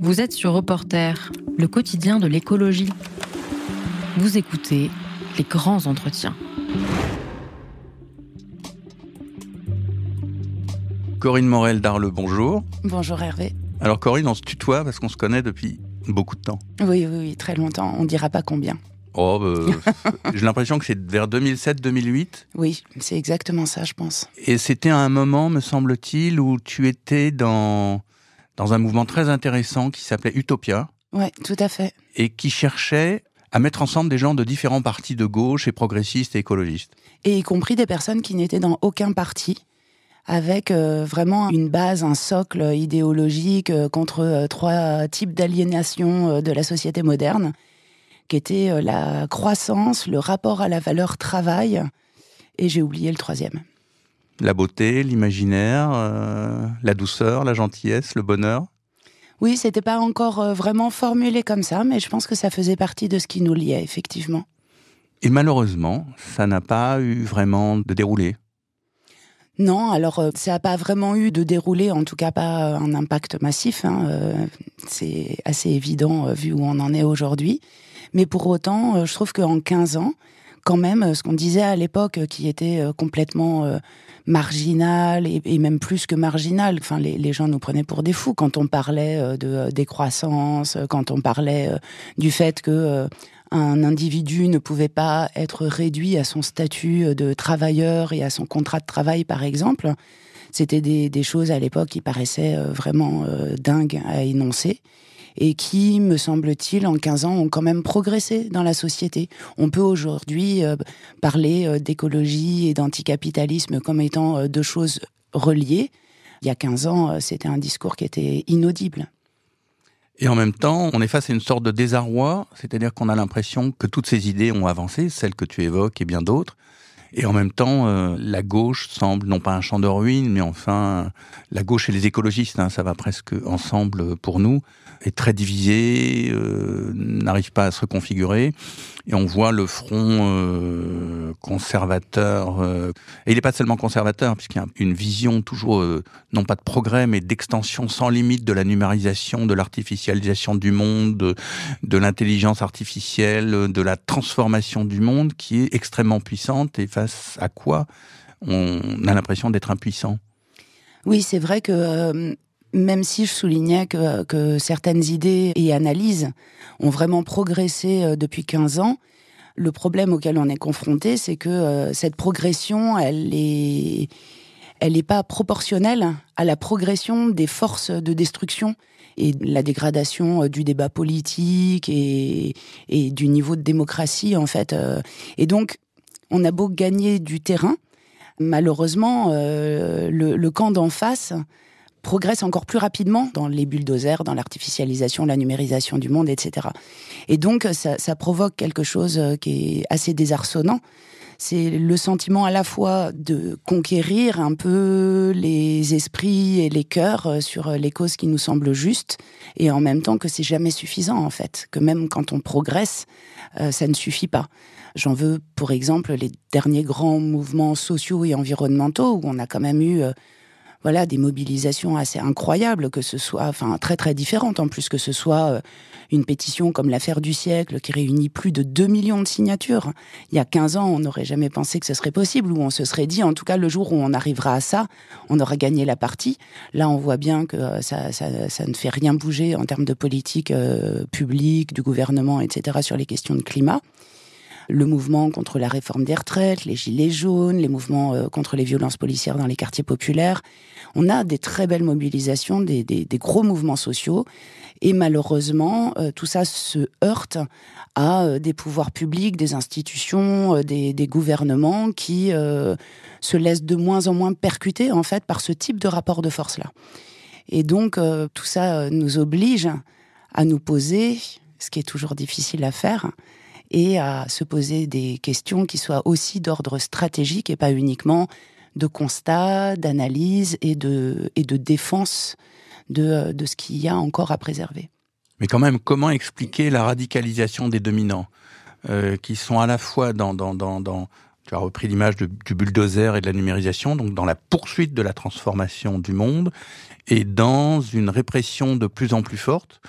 Vous êtes sur Reporter, le quotidien de l'écologie. Vous écoutez les grands entretiens. Corinne Morel d'Arle, bonjour. Bonjour Hervé. Alors Corinne, on se tutoie parce qu'on se connaît depuis beaucoup de temps. Oui, oui, oui très longtemps. On ne dira pas combien. Oh, bah, j'ai l'impression que c'est vers 2007-2008. Oui, c'est exactement ça, je pense. Et c'était à un moment, me semble-t-il, où tu étais dans dans un mouvement très intéressant qui s'appelait Utopia. Oui, tout à fait. Et qui cherchait à mettre ensemble des gens de différents partis de gauche et progressistes et écologistes. Et y compris des personnes qui n'étaient dans aucun parti, avec euh, vraiment une base, un socle idéologique euh, contre euh, trois types d'aliénation de la société moderne, qui étaient la croissance, le rapport à la valeur travail, et j'ai oublié le troisième. La beauté, l'imaginaire, euh, la douceur, la gentillesse, le bonheur Oui, c'était pas encore euh, vraiment formulé comme ça, mais je pense que ça faisait partie de ce qui nous liait, effectivement. Et malheureusement, ça n'a pas eu vraiment de déroulé. Non, alors euh, ça n'a pas vraiment eu de déroulé, en tout cas pas un impact massif. Hein, c'est assez évident vu où on en est aujourd'hui. Mais pour autant, je trouve qu'en 15 ans, quand même, ce qu'on disait à l'époque qui était complètement marginal et, même plus que marginal. Enfin, les, gens nous prenaient pour des fous quand on parlait euh, de euh, décroissance, euh, quand on parlait du fait que un individu ne pouvait pas être réduit à son statut de travailleur et à son contrat de travail, par exemple. C'était des, choses à l'époque qui paraissaient vraiment dingues à énoncer et qui, me semble-t-il, en 15 ans, ont quand même progressé dans la société. On peut aujourd'hui euh, parler euh, d'écologie et d'anticapitalisme comme étant euh, deux choses reliées. Il y a 15 ans, c'était un discours qui était inaudible. Et en même temps, on est face à une sorte de désarroi, c'est-à-dire qu'on a l'impression que toutes ces idées ont avancé, celles que tu évoques et bien d'autres. Et en même temps, la gauche semble, non pas un champ de ruines, mais enfin, la gauche et les écologistes, hein, ça va presque ensemble pour nous, est très divisé, euh, n'arrive pas à se reconfigurer. Et on voit le front euh, conservateur. Euh. et il n'est pas seulement conservateur, puisqu'il y a une vision toujours, non pas de progrès, mais d'extension sans limite de la numérisation, de l'artificialisation du monde, de l'intelligence artificielle, de la transformation du monde qui est extrêmement puissante et face à quoi on a l'impression d'être impuissant. Oui, c'est vrai que même si je soulignais que, que, certaines idées et analyses ont vraiment progressé euh, depuis 15 ans, le problème auquel on est confronté, c'est que euh, cette progression, elle elle n'est pas proportionnelle à la progression des forces de destruction et la dégradation euh, du débat politique et, et du niveau de démocratie, en fait. Et donc, on a beau gagner du terrain, malheureusement, le, camp d'en face progresse encore plus rapidement dans les bulldozers, dans l'artificialisation, la numérisation du monde, etc. Et donc, ça, provoque quelque chose euh, qui est assez désarçonnant. C'est le sentiment à la fois de conquérir un peu les esprits et les cœurs euh, sur euh, les causes qui nous semblent justes, et en même temps que c'est jamais suffisant, en fait, que même quand on progresse, ça ne suffit pas. J'en veux, pour exemple, les derniers grands mouvements sociaux et environnementaux, où on a quand même eu voilà des mobilisations assez incroyables, que ce soit, enfin très très différentes en plus, que ce soit euh, une pétition comme l'affaire du siècle qui réunit plus de 2 millions de signatures. Il y a 15 ans, on n'aurait jamais pensé que ce serait possible, ou on se serait dit, en tout cas le jour où on arrivera à ça, on aura gagné la partie. Là, on voit bien que euh, ça, ça, ne fait rien bouger en termes de politique euh, publique, du gouvernement, etc., sur les questions de climat le mouvement contre la réforme des retraites, les gilets jaunes, les mouvements euh, contre les violences policières dans les quartiers populaires. On a des très belles mobilisations, des, gros mouvements sociaux. Et malheureusement, euh, tout ça se heurte à euh, des pouvoirs publics, des institutions, des, gouvernements qui se laissent de moins en moins percuter en fait par ce type de rapport de force là. Et donc tout ça nous oblige à nous poser, ce qui est toujours difficile à faire, et à se poser des questions qui soient aussi d'ordre stratégique et pas uniquement de constat, d'analyse et de, et de défense de, de ce qu'il y a encore à préserver. Mais quand même, comment expliquer la radicalisation des dominants euh, qui sont à la fois dans, dans, dans, dans tu as repris l'image du bulldozer et de la numérisation, donc dans la poursuite de la transformation du monde et dans une répression de plus en plus forte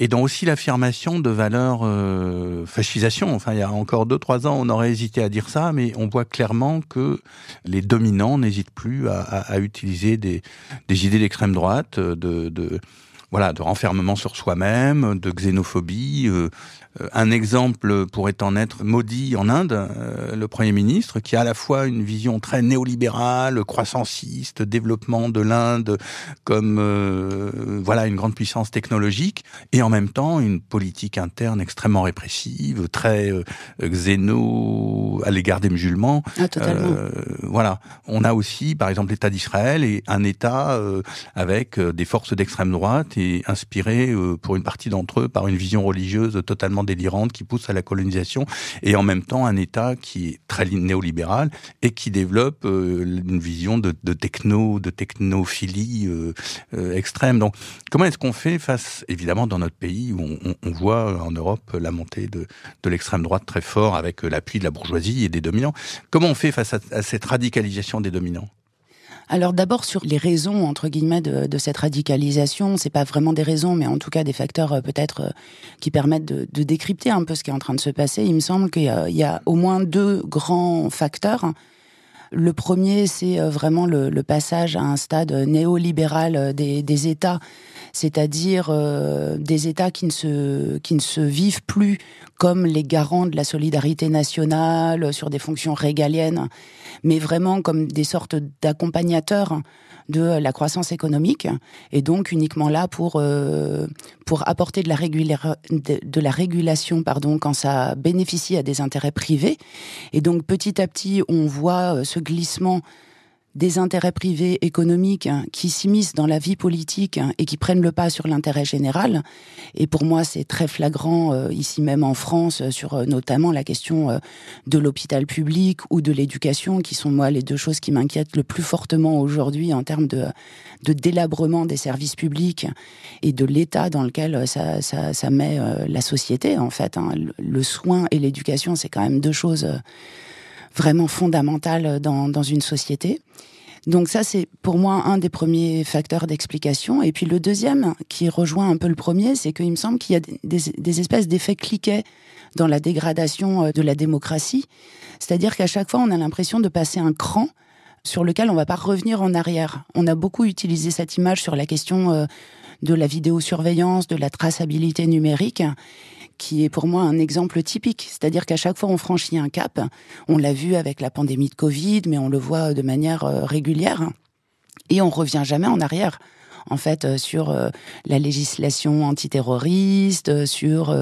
et dans aussi l'affirmation de valeurs euh, fascisation. Enfin, il y a encore deux, trois ans, on aurait hésité à dire ça, mais on voit clairement que les dominants n'hésitent plus à, utiliser des, des idées d'extrême droite, de, de, voilà, de renfermement sur soi-même, de xénophobie, euh, euh, un exemple pourrait en être Modi en Inde, euh, le Premier ministre, qui a à la fois une vision très néolibérale, croissanciste, développement de l'Inde comme euh, voilà une grande puissance technologique, et en même temps une politique interne extrêmement répressive, très xéno à l'égard des musulmans. Ah, voilà. On a aussi, par exemple, l'État d'Israël et un État avec des forces d'extrême droite et inspiré pour une partie d'entre eux par une vision religieuse totalement délirante qui pousse à la colonisation et en même temps un État qui est très néolibéral et qui développe euh, une vision de, techno, de technophilie euh, euh, extrême. Donc, comment est-ce qu'on fait face, évidemment, dans notre pays où on, voit en Europe la montée de, l'extrême droite très fort avec l'appui de la bourgeoisie et des dominants Comment on fait face à cette radicalisation des dominants alors d'abord sur les raisons entre guillemets de, cette radicalisation, c'est pas vraiment des raisons, mais en tout cas des facteurs euh, peut-être euh, qui permettent de, décrypter un peu ce qui est en train de se passer. Il me semble qu'il y, a au moins deux grands facteurs. Le premier, c'est euh, vraiment le, passage à un stade néolibéral des, des États c'est-à-dire euh, des États qui ne, se, qui ne se vivent plus comme les garants de la solidarité nationale, sur des fonctions régaliennes, mais vraiment comme des sortes d'accompagnateurs de la croissance économique, et donc uniquement là pour, euh, pour apporter de la, de la régulation pardon, quand ça bénéficie à des intérêts privés. Et donc petit à petit, on voit euh, ce glissement des intérêts privés économiques hein, qui s'immiscent dans la vie politique hein, et qui prennent le pas sur l'intérêt général. Et pour moi, c'est très flagrant euh, ici même en France euh, sur euh, notamment la question de l'hôpital public ou de l'éducation, qui sont moi les deux choses qui m'inquiètent le plus fortement aujourd'hui en termes de, délabrement des services publics et de l'état dans lequel ça, met la société en fait. Hein. le, soin et l'éducation, c'est quand même deux choses vraiment fondamental euh, dans, dans une société. Donc ça, c'est pour moi un des premiers facteurs d'explication. Et puis le deuxième, qui rejoint un peu le premier, c'est qu'il me semble qu'il y a des, des espèces d'effets cliquets dans la dégradation euh, de la démocratie. C'est-à-dire qu'à chaque fois, on a l'impression de passer un cran sur lequel on ne va pas revenir en arrière. On a beaucoup utilisé cette image sur la question euh, de la vidéosurveillance, de la traçabilité numérique qui est pour moi un exemple typique. C'est-à-dire qu'à chaque fois, on franchit un cap. On l'a vu avec la pandémie de Covid, mais on le voit de manière euh, régulière. Et on revient jamais en arrière en fait euh, sur euh, la législation antiterroriste, sur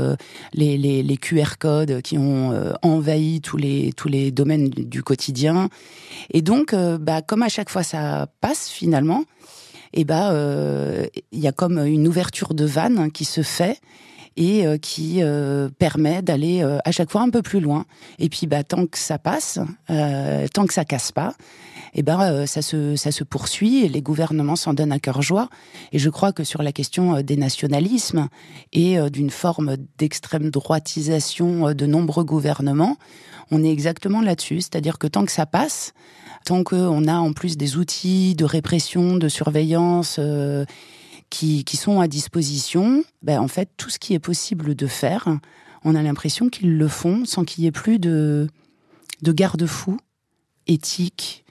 les, QR codes qui ont envahi tous les tous les domaines du quotidien. Et donc, bah, comme à chaque fois ça passe finalement, et eh bah il y a comme une ouverture de vanne qui se fait et euh, qui euh, permet d'aller euh, à chaque fois un peu plus loin. Et puis, bah, tant que ça passe, tant que ça casse pas, et eh ben ça se ça se poursuit et les gouvernements s'en donnent à cœur joie. Et je crois que sur la question des nationalismes et d'une forme d'extrême droitisation de nombreux gouvernements, on est exactement là-dessus, c'est-à-dire que tant que ça passe, tant qu'on a en plus des outils de répression, de surveillance qui, sont à disposition, ben, en fait, tout ce qui est possible de faire, on a l'impression qu'ils le font sans qu'il y ait plus de, garde-fous éthiques,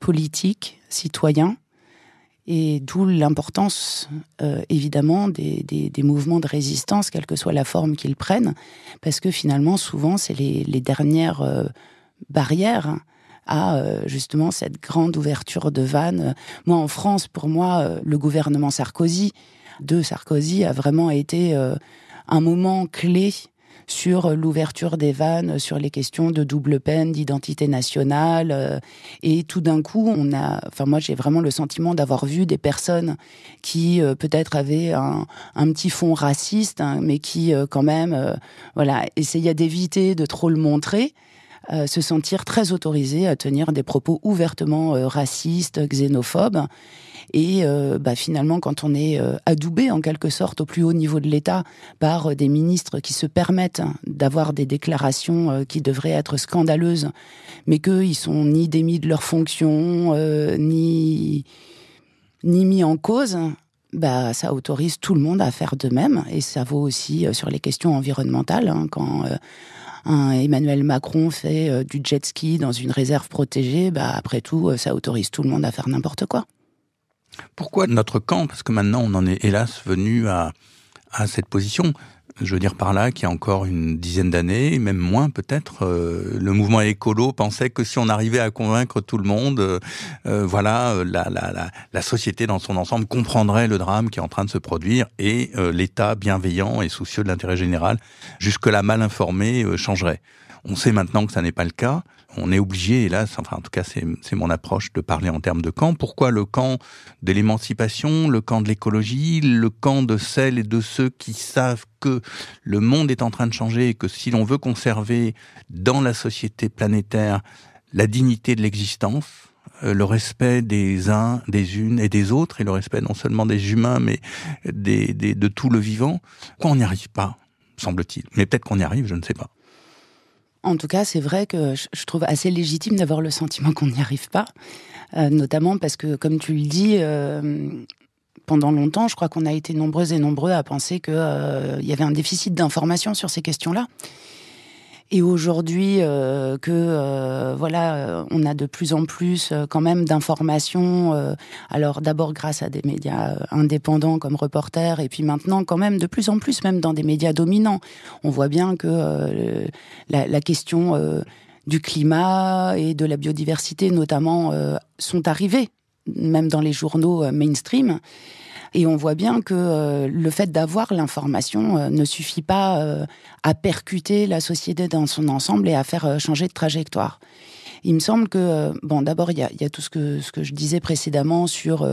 politiques, citoyens. Et d'où l'importance, euh, évidemment, des, des, mouvements de résistance, quelle que soit la forme qu'ils prennent, parce que finalement, souvent, c'est les, dernières euh, barrières à euh, justement cette grande ouverture de vannes. Moi, en France, pour moi, euh, le gouvernement Sarkozy, de Sarkozy, a vraiment été euh, un moment clé sur l'ouverture des vannes, sur les questions de double peine, d'identité nationale. Et tout d'un coup, on a, enfin moi j'ai vraiment le sentiment d'avoir vu des personnes qui peut-être avaient un, un, petit fond raciste, hein, mais qui quand même, voilà, essayaient d'éviter de trop le montrer euh, se sentir très autorisés à tenir des propos ouvertement euh, racistes, xénophobes. Et euh, bah, finalement, quand on est adoubé en quelque sorte au plus haut niveau de l'État par des ministres qui se permettent d'avoir des déclarations qui devraient être scandaleuses, mais qu'ils sont ni démis de leurs fonctions, ni ni mis en cause, bah, ça autorise tout le monde à faire de même. Et ça vaut aussi sur les questions environnementales. Hein, quand Emmanuel Macron fait euh, du jet ski dans une réserve protégée, bah, après tout, euh, ça autorise tout le monde à faire n'importe quoi. Pourquoi notre camp Parce que maintenant, on en est hélas venu à cette position. Je veux dire par là qu'il y a encore une dizaine d'années, même moins peut-être, euh, le mouvement écolo pensait que si on arrivait à convaincre tout le monde, euh, euh, voilà, la, la, la, société dans son ensemble comprendrait le drame qui est en train de se produire et l'État bienveillant et soucieux de l'intérêt général, jusque-là mal informé, changerait. On sait maintenant que ça n'est pas le cas on est obligé, et là, enfin en tout cas c'est mon approche de parler en termes de camp. Pourquoi le camp de l'émancipation, le camp de l'écologie, le camp de celles et de ceux qui savent que le monde est en train de changer et que si l'on veut conserver dans la société planétaire la dignité de l'existence, euh, le respect des uns, des unes et des autres, et le respect non seulement des humains, mais de tout le vivant, on n'y arrive pas, semble-t-il. Mais peut-être qu'on y arrive, je ne sais pas. En tout cas, c'est vrai que je trouve assez légitime d'avoir le sentiment qu'on n'y arrive pas, euh, notamment parce que, comme tu le dis, euh, pendant longtemps, je crois qu'on a été nombreuses et nombreux à penser qu'il euh, y avait un déficit d'information sur ces questions-là. Et aujourd'hui, euh, que euh, voilà, euh, on a de plus en plus euh, quand même d'informations. alors d'abord grâce à des médias indépendants comme Reporters, et puis maintenant quand même de plus en plus, même dans des médias dominants, on voit bien que la, la, question du climat et de la biodiversité, notamment, sont arrivées même dans les journaux mainstream. Et on voit bien que euh, le fait d'avoir l'information euh, ne suffit pas euh, à percuter la société dans son ensemble et à faire changer de trajectoire. Il me semble que, bon, d'abord, il y a, y a, tout ce que, ce que je disais précédemment sur,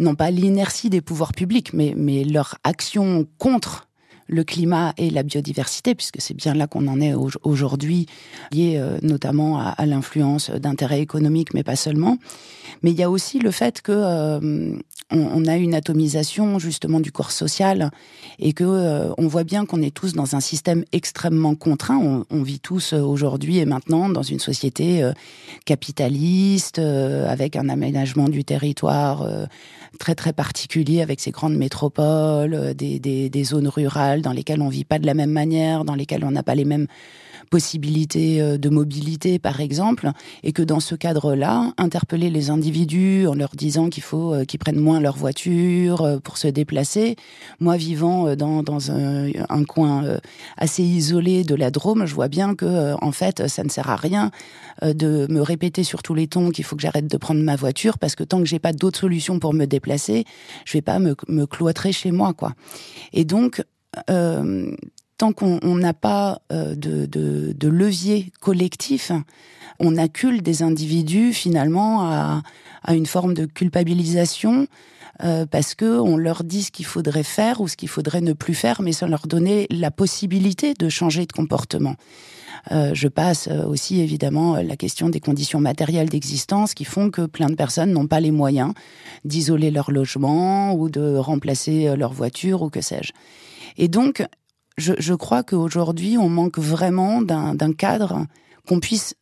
non pas l'inertie des pouvoirs publics, mais, mais leur action contre le climat et la biodiversité, puisque c'est bien là qu'on en est aujourd'hui, lié notamment à, à l'influence d'intérêts économiques, mais pas seulement. Mais il y a aussi le fait que euh, on, a une atomisation justement du corps social et que euh, on voit bien qu'on est tous dans un système extrêmement contraint. On, vit tous euh, aujourd'hui et maintenant dans une société capitaliste avec un aménagement du territoire très très particulier avec ces grandes métropoles, des, des, des, zones rurales dans lesquelles on vit pas de la même manière, dans lesquelles on n'a pas les mêmes possibilité euh, de mobilité, par exemple, et que dans ce cadre-là, interpeller les individus en leur disant qu'il faut euh, qu'ils prennent moins leur voiture euh, pour se déplacer. Moi, vivant dans, un, coin assez isolé de la Drôme, je vois bien que, en fait, ça ne sert à rien de me répéter sur tous les tons qu'il faut que j'arrête de prendre ma voiture parce que tant que j'ai pas d'autre solutions pour me déplacer, je vais pas me, cloîtrer chez moi, quoi. Et donc, tant qu'on n'a pas euh, de, de, de, levier collectif, on accule des individus finalement à, une forme de culpabilisation euh, parce que on leur dit ce qu'il faudrait faire ou ce qu'il faudrait ne plus faire, mais sans leur donner la possibilité de changer de comportement. Euh, je passe aussi évidemment la question des conditions matérielles d'existence qui font que plein de personnes n'ont pas les moyens d'isoler leur logement ou de remplacer leur voiture ou que sais-je. Et donc, je, je crois qu'aujourd'hui, on manque vraiment d'un cadre qu'on puisse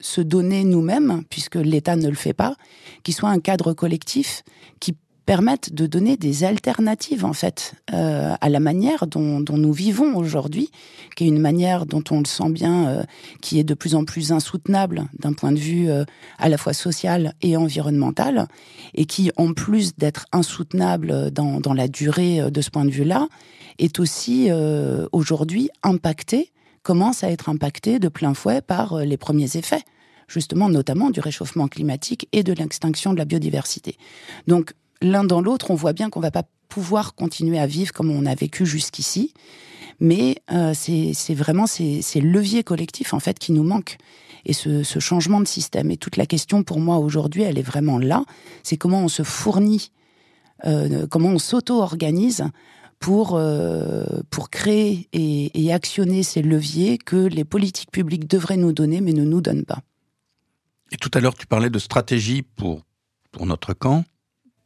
se donner nous-mêmes, puisque l'État ne le fait pas, qui soit un cadre collectif qui permettent de donner des alternatives en fait euh, à la manière dont, nous vivons aujourd'hui, qui est une manière dont on le sent bien, euh, qui est de plus en plus insoutenable d'un point de vue euh, à la fois social et environnemental, et qui en plus d'être insoutenable dans, dans, la durée de ce point de vue-là, est aussi aujourd'hui impactée, commence à être impactée de plein fouet par les premiers effets justement notamment du réchauffement climatique et de l'extinction de la biodiversité. Donc l'un dans l'autre, on voit bien qu'on ne va pas pouvoir continuer à vivre comme on a vécu jusqu'ici. Mais euh, c'est vraiment ces, leviers collectifs en fait qui nous manquent et ce, changement de système. Et toute la question pour moi aujourd'hui, elle est vraiment là. C'est comment on se fournit, euh, comment on s'auto-organise pour, euh, pour créer et, et, actionner ces leviers que les politiques publiques devraient nous donner mais ne nous donnent pas. Et tout à l'heure, tu parlais de stratégie pour, pour notre camp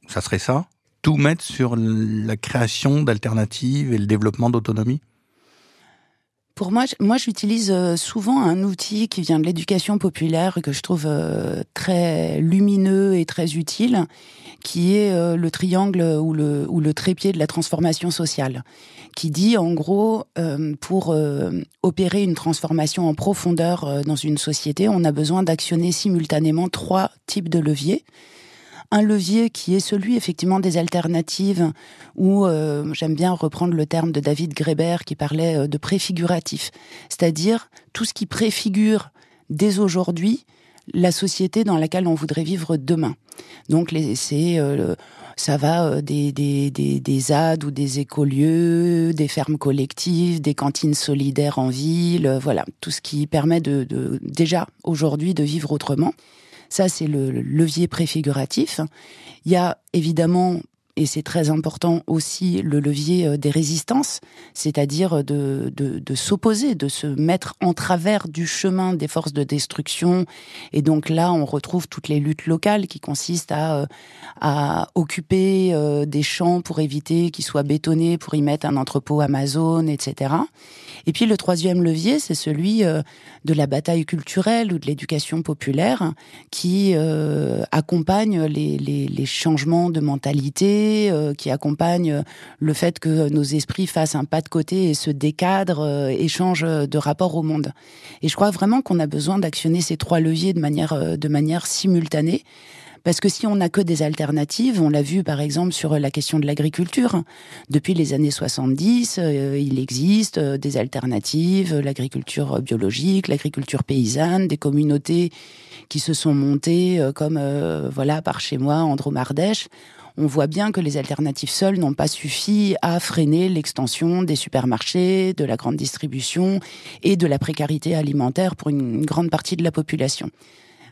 ça serait ça Tout mettre sur la création d'alternatives et le développement d'autonomie pour moi, moi, j'utilise euh, souvent un outil qui vient de l'éducation populaire que je trouve euh, très lumineux et très utile, qui est euh, le triangle ou le, ou le trépied de la transformation sociale, qui dit en gros, pour opérer une transformation en profondeur dans une société, on a besoin d'actionner simultanément trois types de leviers un levier qui est celui effectivement des alternatives, où euh, j'aime bien reprendre le terme de David Greber qui parlait euh, de préfiguratif, c'est-à-dire tout ce qui préfigure dès aujourd'hui la société dans laquelle on voudrait vivre demain. Donc c'est euh, ça va des, des, des, des AD ou des écolieux, des fermes collectives, des cantines solidaires en ville, voilà, tout ce qui permet de déjà aujourd'hui de vivre autrement. Ça, c'est le levier préfiguratif. Il y a évidemment et c'est très important aussi le levier euh, des résistances, c'est-à-dire de, de, s'opposer, de se mettre en travers du chemin des forces de destruction. Et donc là, on retrouve toutes les luttes locales qui consistent à, euh, à occuper euh, des champs pour éviter qu'ils soient bétonnés, pour y mettre un entrepôt Amazon, etc. Et puis le troisième levier, c'est celui de la bataille culturelle ou de l'éducation populaire qui accompagne les, les, les changements de mentalité euh, qui accompagne euh, le fait que nos esprits fassent un pas de côté et se décadrent, euh, échangent de rapport au monde. Et je crois vraiment qu'on a besoin d'actionner ces trois leviers de manière, de manière simultanée. Parce que si on n'a que des alternatives, on l'a vu par exemple sur la question de l'agriculture, depuis les années 70, il existe des alternatives, l'agriculture biologique, l'agriculture paysanne, des communautés qui se sont montées comme voilà par chez moi Andromardèche on voit bien que les alternatives seules n'ont pas suffi à freiner l'extension des supermarchés, de la grande distribution et de la précarité alimentaire pour une grande partie de la population.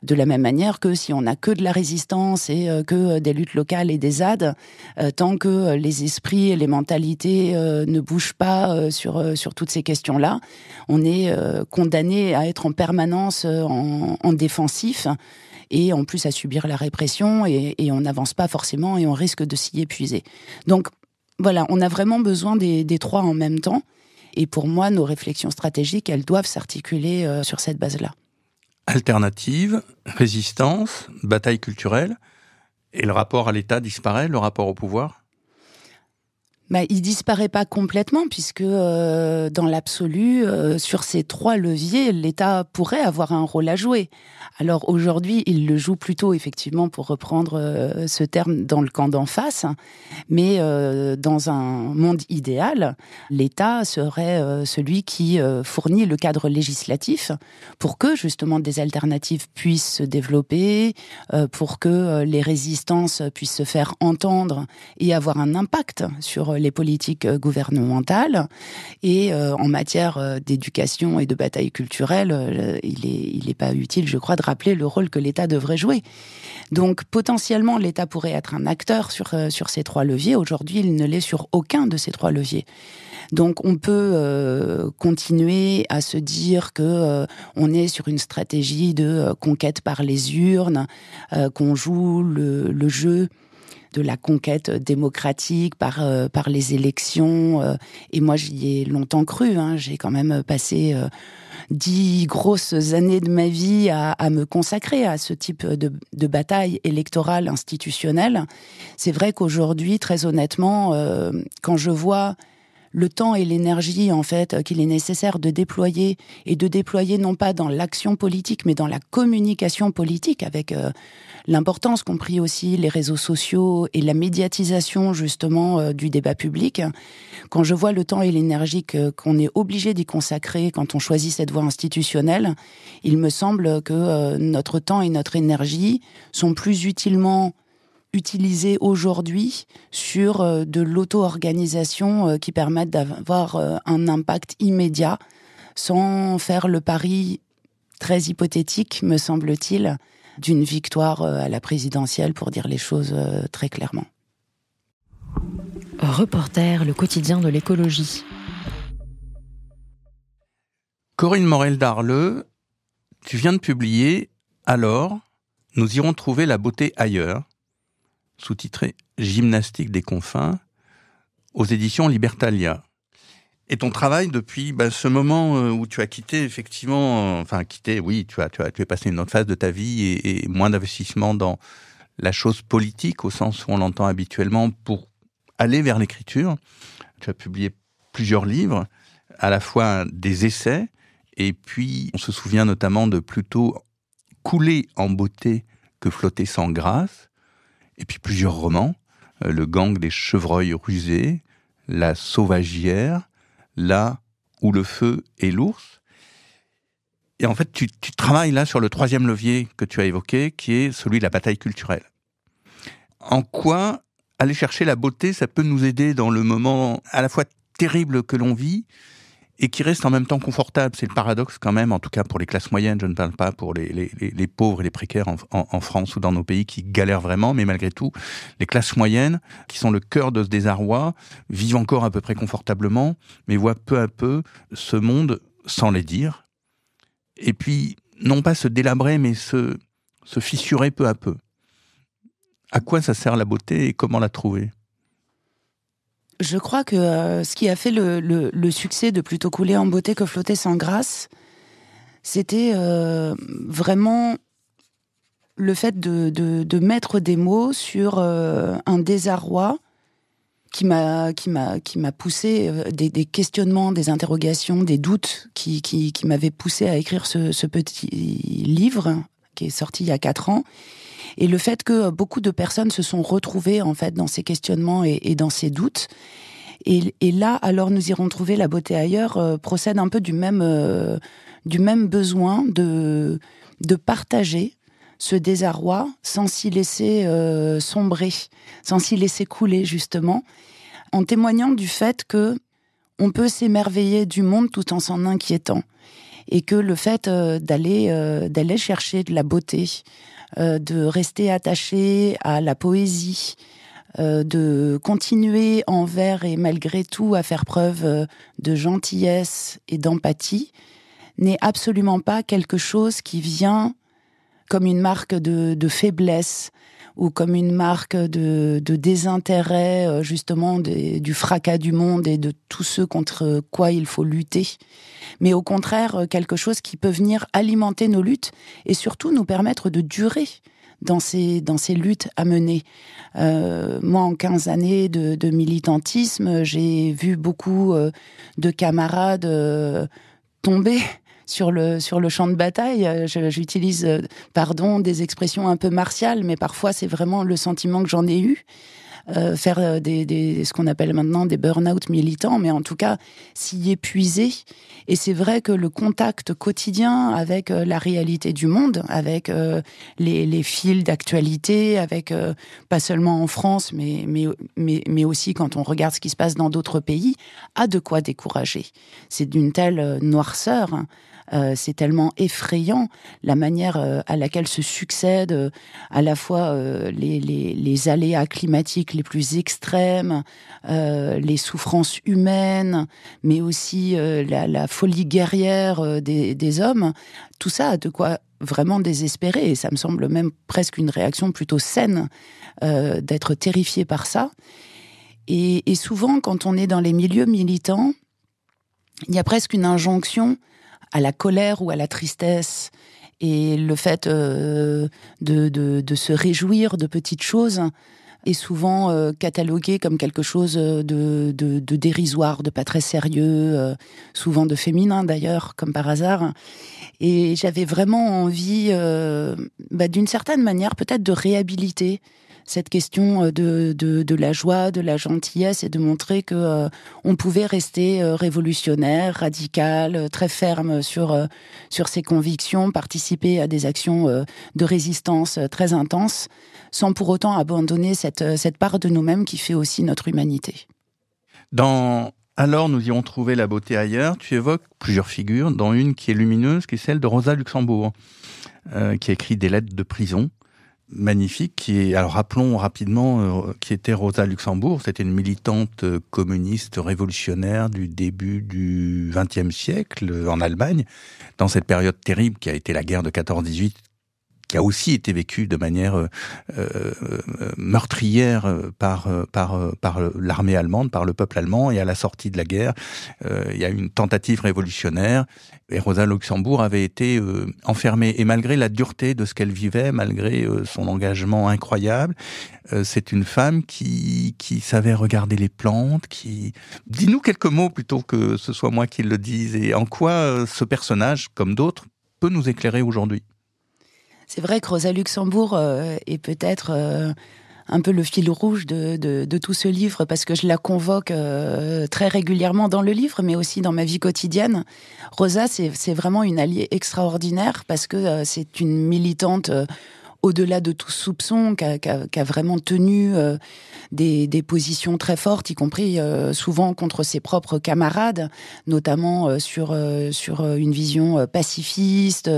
De la même manière que si on n'a que de la résistance et euh, que euh, des luttes locales et des ZAD, euh, tant que les esprits et les mentalités ne bougent pas sur, toutes ces questions-là, on est condamné à être en permanence en défensif et en plus à subir la répression et, on n'avance pas forcément et on risque de s'y épuiser. Donc voilà, on a vraiment besoin des, trois en même temps. Et pour moi, nos réflexions stratégiques, elles doivent s'articuler euh, sur cette base-là. Alternative, résistance, bataille culturelle, et le rapport à l'État disparaît, le rapport au pouvoir bah, il disparaît pas complètement puisque euh, dans l'absolu, euh, sur ces trois leviers, l'État pourrait avoir un rôle à jouer. Alors aujourd'hui, il le joue plutôt, effectivement, pour reprendre euh, ce terme, dans le camp d'en face. Mais euh, dans un monde idéal, l'État serait euh, celui qui fournit le cadre législatif pour que, justement, des alternatives puissent se développer, pour que les résistances puissent se faire entendre et avoir un impact sur les politiques gouvernementales. Et en matière d'éducation et de bataille culturelle, il n'est il est pas utile, je crois, de le rôle que l'État devrait jouer. Donc potentiellement, l'État pourrait être un acteur sur, euh, sur ces trois leviers. Aujourd'hui, il ne l'est sur aucun de ces trois leviers. Donc on peut euh, continuer à se dire que euh, on est sur une stratégie de conquête par les urnes, qu'on joue le jeu de la conquête démocratique par, euh, par les élections. Euh, et moi, j'y ai longtemps cru. Hein. J'ai quand même passé euh, dix grosses années de ma vie à, à, me consacrer à ce type de, de bataille électorale institutionnelle. C'est vrai qu'aujourd'hui, très honnêtement, quand je vois le temps et l'énergie en fait euh, qu'il est nécessaire de déployer et de déployer non pas dans l'action politique mais dans la communication politique avec euh, l'importance qu'ont pris aussi les réseaux sociaux et la médiatisation justement euh, du débat public. Quand je vois le temps et l'énergie qu'on est obligé d'y consacrer quand on choisit cette voie institutionnelle, il me semble que notre temps et notre énergie sont plus utilement utilisés aujourd'hui sur euh, de l'auto-organisation euh, qui permettent d'avoir euh, un impact immédiat sans faire le pari très hypothétique, me semble-t-il, d'une victoire à la présidentielle pour dire les choses très clairement. Reporter, le quotidien de l'écologie. Corinne Morel d'Arleux, tu viens de publier Alors, nous irons trouver la beauté ailleurs, sous-titré Gymnastique des confins, aux éditions Libertalia. Et ton travail depuis bah, ce moment euh, où tu as quitté effectivement, euh, enfin quitté, oui, tu as, tu tu es passé une autre phase de ta vie et moins d'investissement dans la chose politique au sens où on l'entend habituellement pour aller vers l'écriture. Tu as publié plusieurs livres, à la fois des essais et puis on se souvient notamment de plutôt couler en beauté que flotter sans grâce et puis plusieurs romans, euh, Le gang des chevreuils rusés, La sauvagière, Là où le feu est l'ours. Et en fait, tu, travailles là sur le troisième levier que tu as évoqué, qui est celui de la bataille culturelle. En quoi aller chercher la beauté, ça peut nous aider dans le moment à la fois terrible que l'on vit, et qui reste en même temps confortable. C'est le paradoxe quand même, en tout cas pour les classes moyennes, je ne parle pas pour les, pauvres et les précaires en, France ou dans nos pays qui galèrent vraiment, mais malgré tout, les classes moyennes, qui sont le cœur de ce désarroi, vivent encore à peu près confortablement, mais voient peu à peu ce monde sans les dire, et puis non pas se délabrer, mais se fissurer peu à peu. À quoi ça sert la beauté et comment la trouver je crois que euh, ce qui a fait le, succès de plutôt couler en beauté que flotter sans grâce, c'était euh, vraiment le fait de, mettre des mots sur euh, un désarroi qui m'a qui m'a qui m'a poussé des, questionnements, des interrogations, des doutes qui qui, m'avaient poussé à écrire ce, ce, petit livre qui est sorti il y a quatre ans et le fait que beaucoup de personnes se sont retrouvées en fait dans ces questionnements et, dans ces doutes. Et, là, alors nous irons trouver la beauté ailleurs euh, procède un peu du même euh, du même besoin de de partager ce désarroi sans s'y laisser euh, sombrer, sans s'y laisser couler justement, en témoignant du fait que on peut s'émerveiller du monde tout en s'en inquiétant et que le fait d'aller d'aller chercher de la beauté euh, de rester attaché à la poésie, euh, de continuer envers et malgré tout à faire preuve euh, de gentillesse et d'empathie n'est absolument pas quelque chose qui vient comme une marque de, de faiblesse, ou comme une marque de, désintérêt euh, justement du fracas du monde et de tous ceux contre quoi il faut lutter, mais au contraire euh, quelque chose qui peut venir alimenter nos luttes et surtout nous permettre de durer dans ces, dans ces luttes à mener. Euh, moi, en 15 années de, militantisme, j'ai vu beaucoup de camarades tomber sur le, sur le champ de bataille. Euh, j'utilise, euh, pardon, des expressions un peu martiales, mais parfois c'est vraiment le sentiment que j'en ai eu. Euh, faire des, ce qu'on appelle maintenant des burn-out militants, mais en tout cas s'y épuiser. Et c'est vrai que le contact quotidien avec la réalité du monde, avec les, fils d'actualité, avec pas seulement en France, mais, mais, mais, aussi quand on regarde ce qui se passe dans d'autres pays, a de quoi décourager. C'est d'une telle noirceur. Hein, euh, c'est tellement effrayant la manière euh, à laquelle se succèdent euh, à la fois les, aléas climatiques les plus extrêmes, les souffrances humaines, mais aussi la, folie guerrière des, hommes. Tout ça, a de quoi vraiment désespérer. et ça me semble même presque une réaction plutôt saine d'être terrifié par ça. et, souvent, quand on est dans les milieux militants, il y a presque une injonction à la colère ou à la tristesse et le fait euh, de, de, se réjouir de petites choses est souvent euh, catalogué comme quelque chose euh, de, de, dérisoire, de pas très sérieux, souvent de féminin d'ailleurs, comme par hasard. Et j'avais vraiment envie, bah, d'une certaine manière, peut-être de réhabiliter cette question euh, de, la joie, de la gentillesse et de montrer que euh, on pouvait rester euh, révolutionnaire, radical, très ferme sur sur ses convictions, participer à des actions de résistance très intenses, sans pour autant abandonner cette cette part de nous-mêmes qui fait aussi notre humanité. Dans alors nous irons trouver la beauté ailleurs. Tu évoques plusieurs figures, dont une qui est lumineuse, qui est celle de Rosa Luxembourg, qui a écrit des lettres de prison magnifique qui est, alors rappelons rapidement, euh, qui était Rosa Luxembourg. C'était une militante euh, communiste révolutionnaire du début du XXe siècle euh, en Allemagne, dans cette période terrible qui a été la guerre de 14-18 qui a aussi été vécu de manière euh, euh, meurtrière euh, par, par, par l'armée allemande, par le peuple allemand. Et à la sortie de la guerre, il y a eu une tentative révolutionnaire. Et Rosa Luxembourg avait été enfermée. Et malgré la dureté de ce qu'elle vivait, malgré son engagement incroyable, c'est une femme qui, qui savait regarder les plantes, qui... Dis-nous quelques mots plutôt que ce soit moi qui le dise, et en quoi ce personnage, comme d'autres, peut nous éclairer aujourd'hui c'est vrai que Rosa Luxembourg euh, est peut-être euh, un peu le fil rouge de, tout ce livre parce que je la convoque euh, très régulièrement dans le livre, mais aussi dans ma vie quotidienne. Rosa, c'est vraiment une alliée extraordinaire parce que c'est une militante. au-delà de tout soupçon, qui a, a, vraiment tenu des, positions très fortes, y compris souvent contre ses propres camarades, notamment sur, sur une vision pacifiste,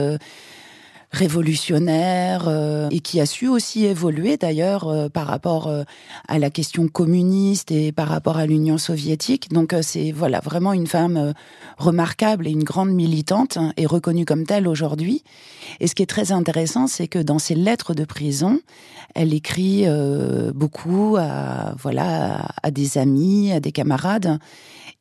révolutionnaire euh, et qui a su aussi évoluer d'ailleurs euh, par rapport euh, à la question communiste et par rapport à l'Union soviétique. Donc c'est voilà vraiment une femme remarquable et une grande militante hein, et reconnue comme telle aujourd'hui. Et ce qui est très intéressant, c'est que dans ses lettres de prison, elle écrit beaucoup à voilà à des amis, à des camarades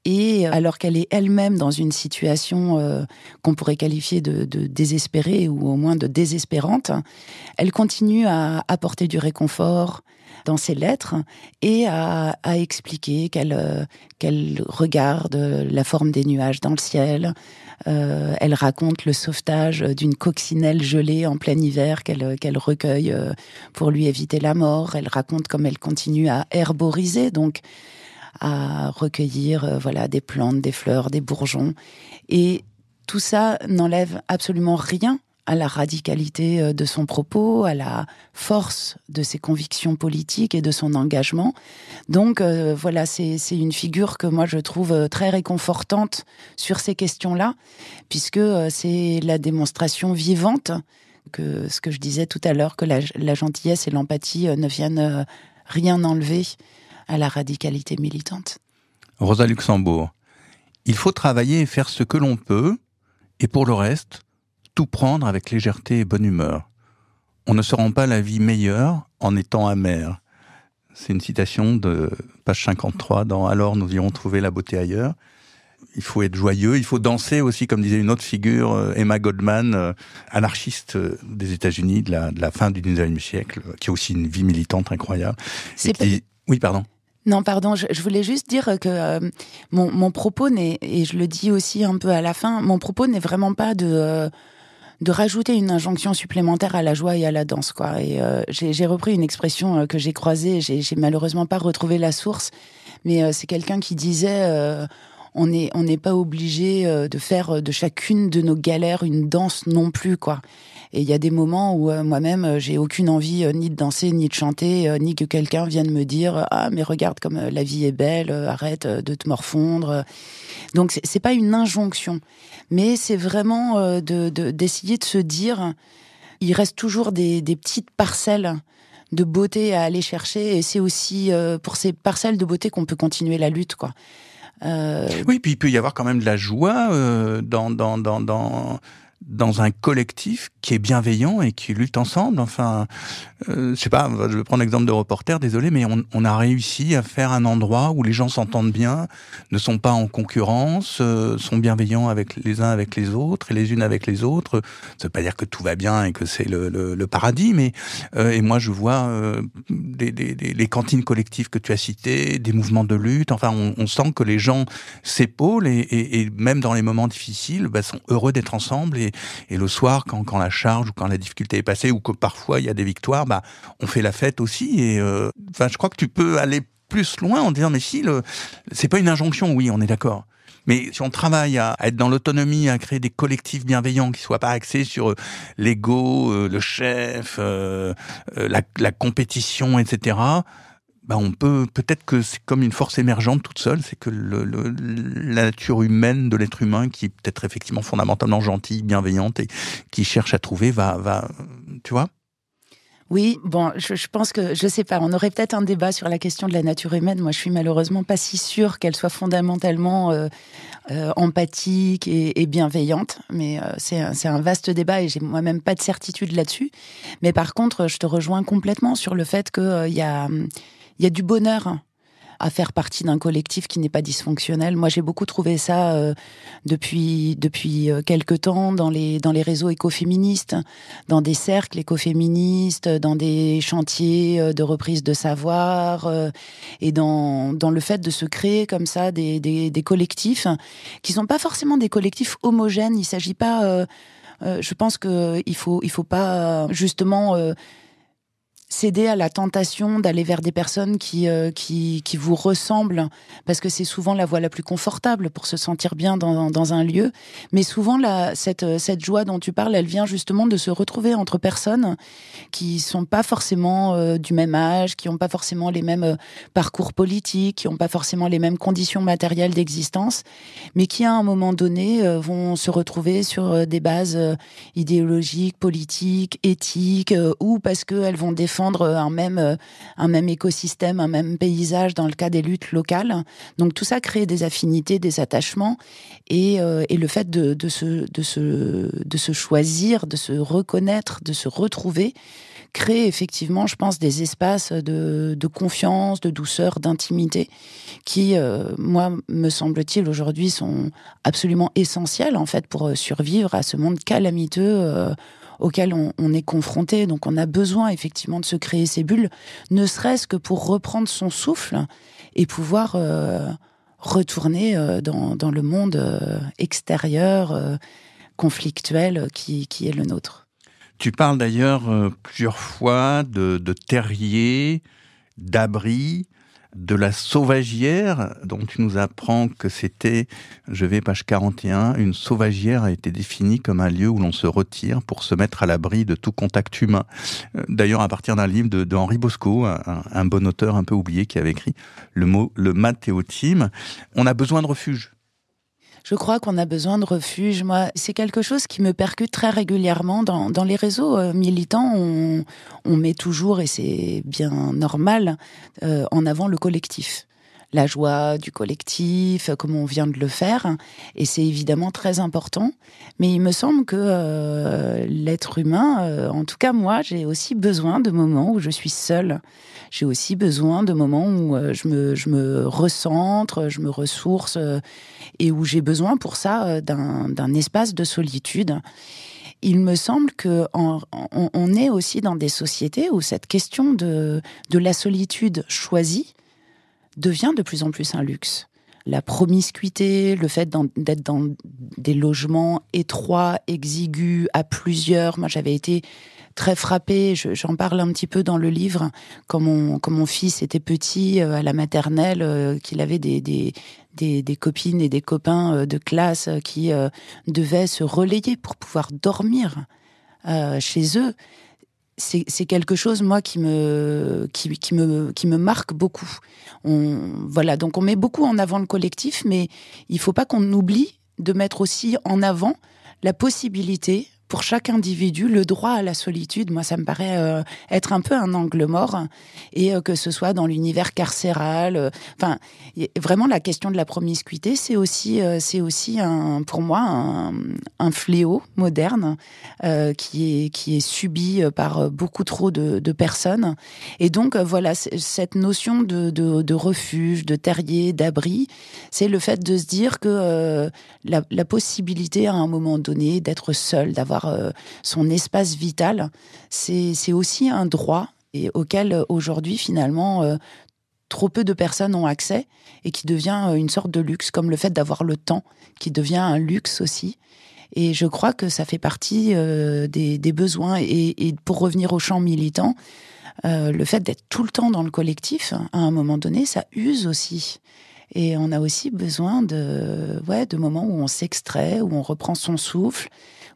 et euh, alors qu'elle est elle-même dans une situation euh, qu'on pourrait qualifier de, de, désespérée ou au moins de désespérante, elle continue à apporter du réconfort dans ses lettres et à, expliquer qu'elle euh, qu'elle regarde la forme des nuages dans le ciel. elle raconte le sauvetage d'une coccinelle gelée en plein hiver qu'elle qu'elle recueille pour lui éviter la mort. Elle raconte comme elle continue à herboriser. Donc à recueillir euh, voilà des plantes, des fleurs, des bourgeons. Et tout ça n'enlève absolument rien à la radicalité euh, de son propos, à la force de ses convictions politiques et de son engagement. Donc euh, voilà, c'est une figure que moi je trouve très réconfortante sur ces questions-là, puisque c'est la démonstration vivante que ce que je disais tout à l'heure, que la, gentillesse et l'empathie ne viennent rien enlever à la radicalité militante. Rosa Luxembourg, il faut travailler et faire ce que l'on peut, et pour le reste, tout prendre avec légèreté et bonne humeur. On ne se rend pas la vie meilleure en étant amer. C'est une citation de page 53 dans Alors nous irons trouver la beauté ailleurs. Il faut être joyeux, il faut danser aussi, comme disait une autre figure, euh, Emma Goldman, euh, anarchiste euh, des États-Unis de la, fin du 19e siècle, qui a aussi une vie militante incroyable. Oui, pardon. Non, pardon, je, voulais juste dire que euh, mon, propos n'est, et je le dis aussi un peu à la fin, mon propos n'est vraiment pas de, euh, de rajouter une injonction supplémentaire à la joie et à la danse. Quoi. Et euh, j'ai repris une expression que j'ai croisée, j'ai malheureusement pas retrouvé la source, mais c'est quelqu'un qui disait on n'est on pas obligé euh, de faire euh, de chacune de nos galères une danse non plus quoi. Et il y a des moments où euh, moi-même j'ai aucune envie ni de danser ni de chanter ni que quelqu'un vienne me dire ah mais regarde comme la vie est belle, arrête de te morfondre. Donc c'est pas une injonction, mais c'est vraiment de d'essayer de, se dire il reste toujours des, des petites parcelles de beauté à aller chercher et c'est aussi pour ces parcelles de beauté qu'on peut continuer la lutte quoi. Oui, puis il peut y avoir quand même de la joie dans, dans, dans, dans, dans un collectif qui est bienveillant et qui lutte ensemble. Enfin, euh, je sais pas, je vais prendre l'exemple de reporter, désolé, mais on, a réussi à faire un endroit où les gens s'entendent bien, ne sont pas en concurrence, euh, sont bienveillants avec les uns avec les autres et les unes avec les autres. Ça veut pas dire que tout va bien et que c'est le, paradis, mais euh, et moi je vois des, les cantines collectives que tu as citées, des mouvements de lutte. Enfin, on, sent que les gens s'épaulent et, même dans les moments difficiles, bah, sont heureux d'être ensemble et, le soir quand quand la charge ou quand la difficulté est passée ou que parfois il y a des victoires, bah, on fait la fête aussi. Et euh, enfin, je crois que tu peux aller plus loin en disant mais si, c'est pas une injonction, oui, on est d'accord. Mais si on travaille à, être dans l'autonomie, à créer des collectifs bienveillants qui soient pas axés sur euh, l'ego, euh, le chef, la, la compétition, etc., bah, on peut peut-être que c'est comme une force émergente toute seule, c'est que le, la nature humaine de l'être humain, qui est peut-être effectivement fondamentalement gentille, bienveillante et qui cherche à trouver, va, va, tu vois. Oui, bon, je, pense que, je sais pas, on aurait peut-être un débat sur la question de la nature humaine. Moi, je suis malheureusement pas si sûre qu'elle soit fondamentalement euh, euh, empathique et, bienveillante, mais euh, c'est un, vaste débat et j'ai moi-même pas de certitude là-dessus. Mais par contre, je te rejoins complètement sur le fait qu'il y a... Hum, il y a du bonheur à faire partie d'un collectif qui n'est pas dysfonctionnel. Moi, j'ai beaucoup trouvé ça euh, depuis depuis euh, quelques temps dans les dans les réseaux écoféministes, dans des cercles écoféministes, dans des chantiers euh, de reprise de savoir et dans dans le fait de se créer comme ça des des, des collectifs qui sont pas forcément des collectifs homogènes. Il s'agit pas je pense que il faut il faut pas justement céder à la tentation d'aller vers des personnes qui, euh, qui, qui, vous ressemblent, parce que c'est souvent la voie la plus confortable pour se sentir bien dans, dans un lieu. Mais souvent, la, cette, euh, cette joie dont tu parles, elle vient justement de se retrouver entre personnes qui sont pas forcément euh, du même âge, qui n'ont pas forcément les mêmes parcours politiques, qui n'ont pas forcément les mêmes conditions matérielles d'existence, mais qui à un moment donné vont se retrouver sur des bases idéologiques, politiques, éthiques, ou parce qu'elles vont défendre euh, un même, euh, un même écosystème, un même paysage dans le cas des luttes locales. Donc tout ça crée des affinités, des attachements et, euh, et le fait de, de, se, de, se, de se choisir, de se reconnaître, de se retrouver crée effectivement, je pense, des espaces de, de confiance, de douceur, d'intimité, qui, moi, me semble-t-il, aujourd'hui sont absolument essentiels, en fait, pour survivre à ce monde calamiteux auxquelles on, est confronté. Donc on a besoin effectivement de se créer ces bulles, ne serait-ce que pour reprendre son souffle et pouvoir euh, retourner euh, dans, le monde euh, extérieur, conflictuel qui, est le nôtre. Tu parles d'ailleurs plusieurs fois de, de terrier, d'abri de la sauvagière, dont tu nous apprends que c'était, je vais page 41, une sauvagière a été définie comme un lieu où l'on se retire pour se mettre à l'abri de tout contact humain. Euh, d'ailleurs, à partir d'un livre de, Bosco, un, bon auteur un peu oublié qui avait écrit le mot le mathéotime, on a besoin de refuge je crois qu'on a besoin de refuge. Moi, c'est quelque chose qui me percute très régulièrement dans, dans les réseaux euh, militants. On, on met toujours, et c'est bien normal, euh, en avant le collectif la joie du collectif, comme on vient de le faire. Et c'est évidemment très important. Mais il me semble que euh, l'être humain, en tout cas moi, j'ai aussi besoin de moments où je suis seule. J'ai aussi besoin de moments où je, me, je me recentre, je me ressource, et où j'ai besoin pour ça euh, d'un espace de solitude. Il me semble que est aussi dans des sociétés où cette question de, de la solitude choisie devient de plus en plus un luxe la promiscuité, le fait d'être dans des logements étroits, exigus, à plusieurs. Moi, j'avais été très frappé, j'en parle un petit peu dans le livre, quand mon, fils était petit euh, à la maternelle, euh, qu'il avait des, copines et des copains euh, de classe qui devaient se relayer pour pouvoir dormir chez eux c'est quelque chose moi qui me marque beaucoup. On voilà donc on met beaucoup en avant le collectif, mais il ne faut pas qu'on oublie de mettre aussi en avant la possibilité pour chaque individu le droit à la solitude. Moi, ça me paraît euh, être un peu un angle mort, et euh, que ce soit dans l'univers carcéral. Euh, enfin, vraiment la question de la promiscuité, c'est aussi, c'est aussi un, pour moi un, fléau moderne qui est qui est subi par beaucoup trop de, personnes. Et donc voilà cette notion de, refuge, de terrier, d'abri, c'est le fait de se dire que la, la possibilité à un moment donné d'être seul, d'avoir euh, son espace vital, c'est aussi un droit et auquel euh, aujourd'hui finalement euh, trop peu de personnes ont accès et qui devient une sorte de luxe, comme le fait d'avoir le temps, qui devient un luxe aussi. Et je crois que ça fait partie des, besoins. Et, pour revenir au champ militant, le fait d'être tout le temps dans le collectif, à un moment donné, ça use aussi. Et on a aussi besoin de, de moments où on s'extrait, où on reprend son souffle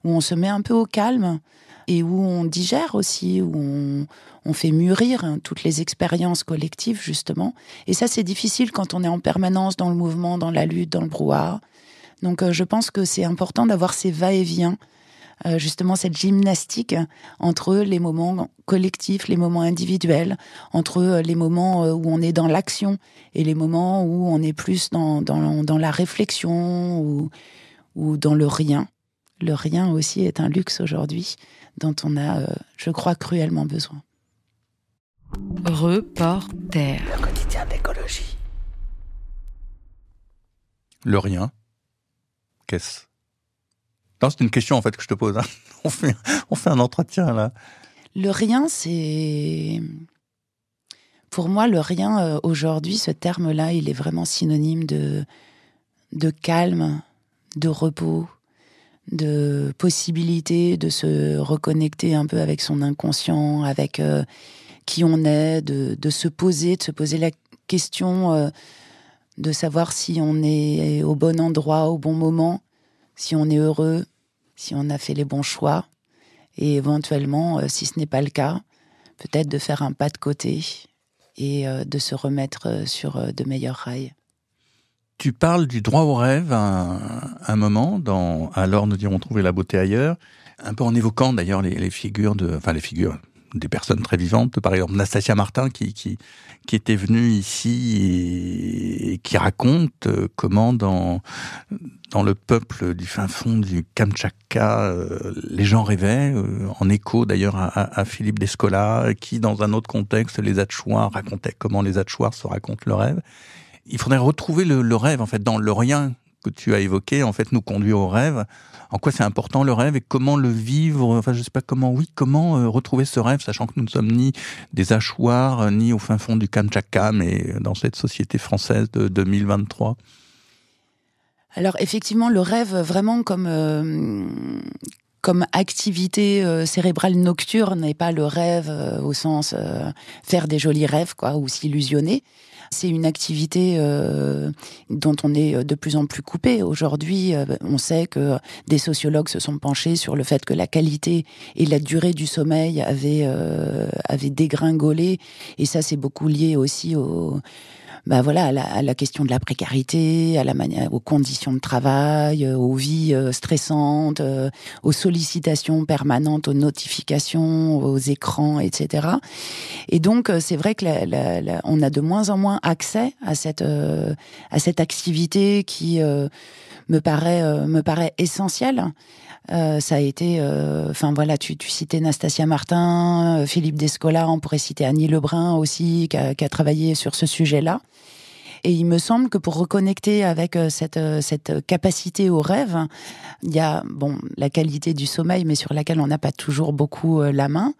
où on se met un peu au calme et où on digère aussi, où on, fait mûrir toutes les expériences collectives, justement. Et ça, c'est difficile quand on est en permanence dans le mouvement, dans la lutte, dans le brouhaha. Donc, euh, je pense que c'est important d'avoir ces va-et-vient, euh, justement, cette gymnastique entre les moments collectifs, les moments individuels, entre euh, les moments où on est dans l'action et les moments où on est plus dans, la réflexion ou dans le rien le rien aussi est un luxe aujourd'hui dont on a, euh, je crois, cruellement besoin. Reporter. Le quotidien d'écologie. Le rien, qu'est-ce Non, c'est une question en fait que je te pose. Hein. On, fait, on fait un entretien là. Le rien, c'est. Pour moi, le rien, euh, aujourd'hui, ce terme-là, il est vraiment synonyme de, de calme, de repos, de possibilité de se reconnecter un peu avec son inconscient, avec euh, qui on est, de, se poser, de se poser la question euh, de savoir si on est au bon endroit, au bon moment, si on est heureux, si on a fait les bons choix, et éventuellement, euh, si ce n'est pas le cas, peut-être de faire un pas de côté et de se remettre sur de meilleurs rails tu parles du droit au rêve un, un moment dans Alors nous dirons trouver la beauté ailleurs, un peu en évoquant d'ailleurs les, figures de, enfin les figures des personnes très vivantes, par exemple Nastasia Martin qui, qui, qui était venue ici et, qui raconte euh, comment dans, dans le peuple du fin fond du Kamtchatka, euh, les gens rêvaient, euh, en écho d'ailleurs à, Philippe Descola, qui dans un autre contexte, les Atchouars, racontaient comment les Atchouars se racontent le rêve il faudrait retrouver le, rêve, en fait, dans le rien que tu as évoqué, en fait, nous conduit au rêve. En quoi c'est important le rêve et comment le vivre Enfin, je sais pas comment, oui, comment euh, retrouver ce rêve, sachant que nous ne sommes ni des hachoirs, euh, ni au fin fond du Kamtchatka, mais dans cette société française de 2023 alors effectivement, le rêve vraiment comme euh, comme activité cérébrale nocturne n'est pas le rêve au sens faire des jolis rêves quoi ou s'illusionner. C'est une activité euh, dont on est euh, de plus en plus coupé. Aujourd'hui, euh, on sait que des sociologues se sont penchés sur le fait que la qualité et la durée du sommeil avaient, avaient dégringolé. Et ça, c'est beaucoup lié aussi au bah voilà, à la, question de la précarité, à la manière, aux conditions de travail, euh, aux vies euh, stressantes, euh, aux sollicitations permanentes, aux notifications, aux écrans, etc. Et donc, c'est vrai que on a de moins en moins accès à cette à cette activité qui me paraît me paraît essentielle. ça a été, enfin voilà, tu, citais Nastasia Martin, Philippe Descola, on pourrait citer Annie Lebrun aussi, qui a travaillé sur ce sujet-là. Et il me semble que pour reconnecter avec euh, cette, euh, cette capacité au rêve, il y a bon, la qualité du sommeil, mais sur laquelle on n'a pas toujours beaucoup euh, la main.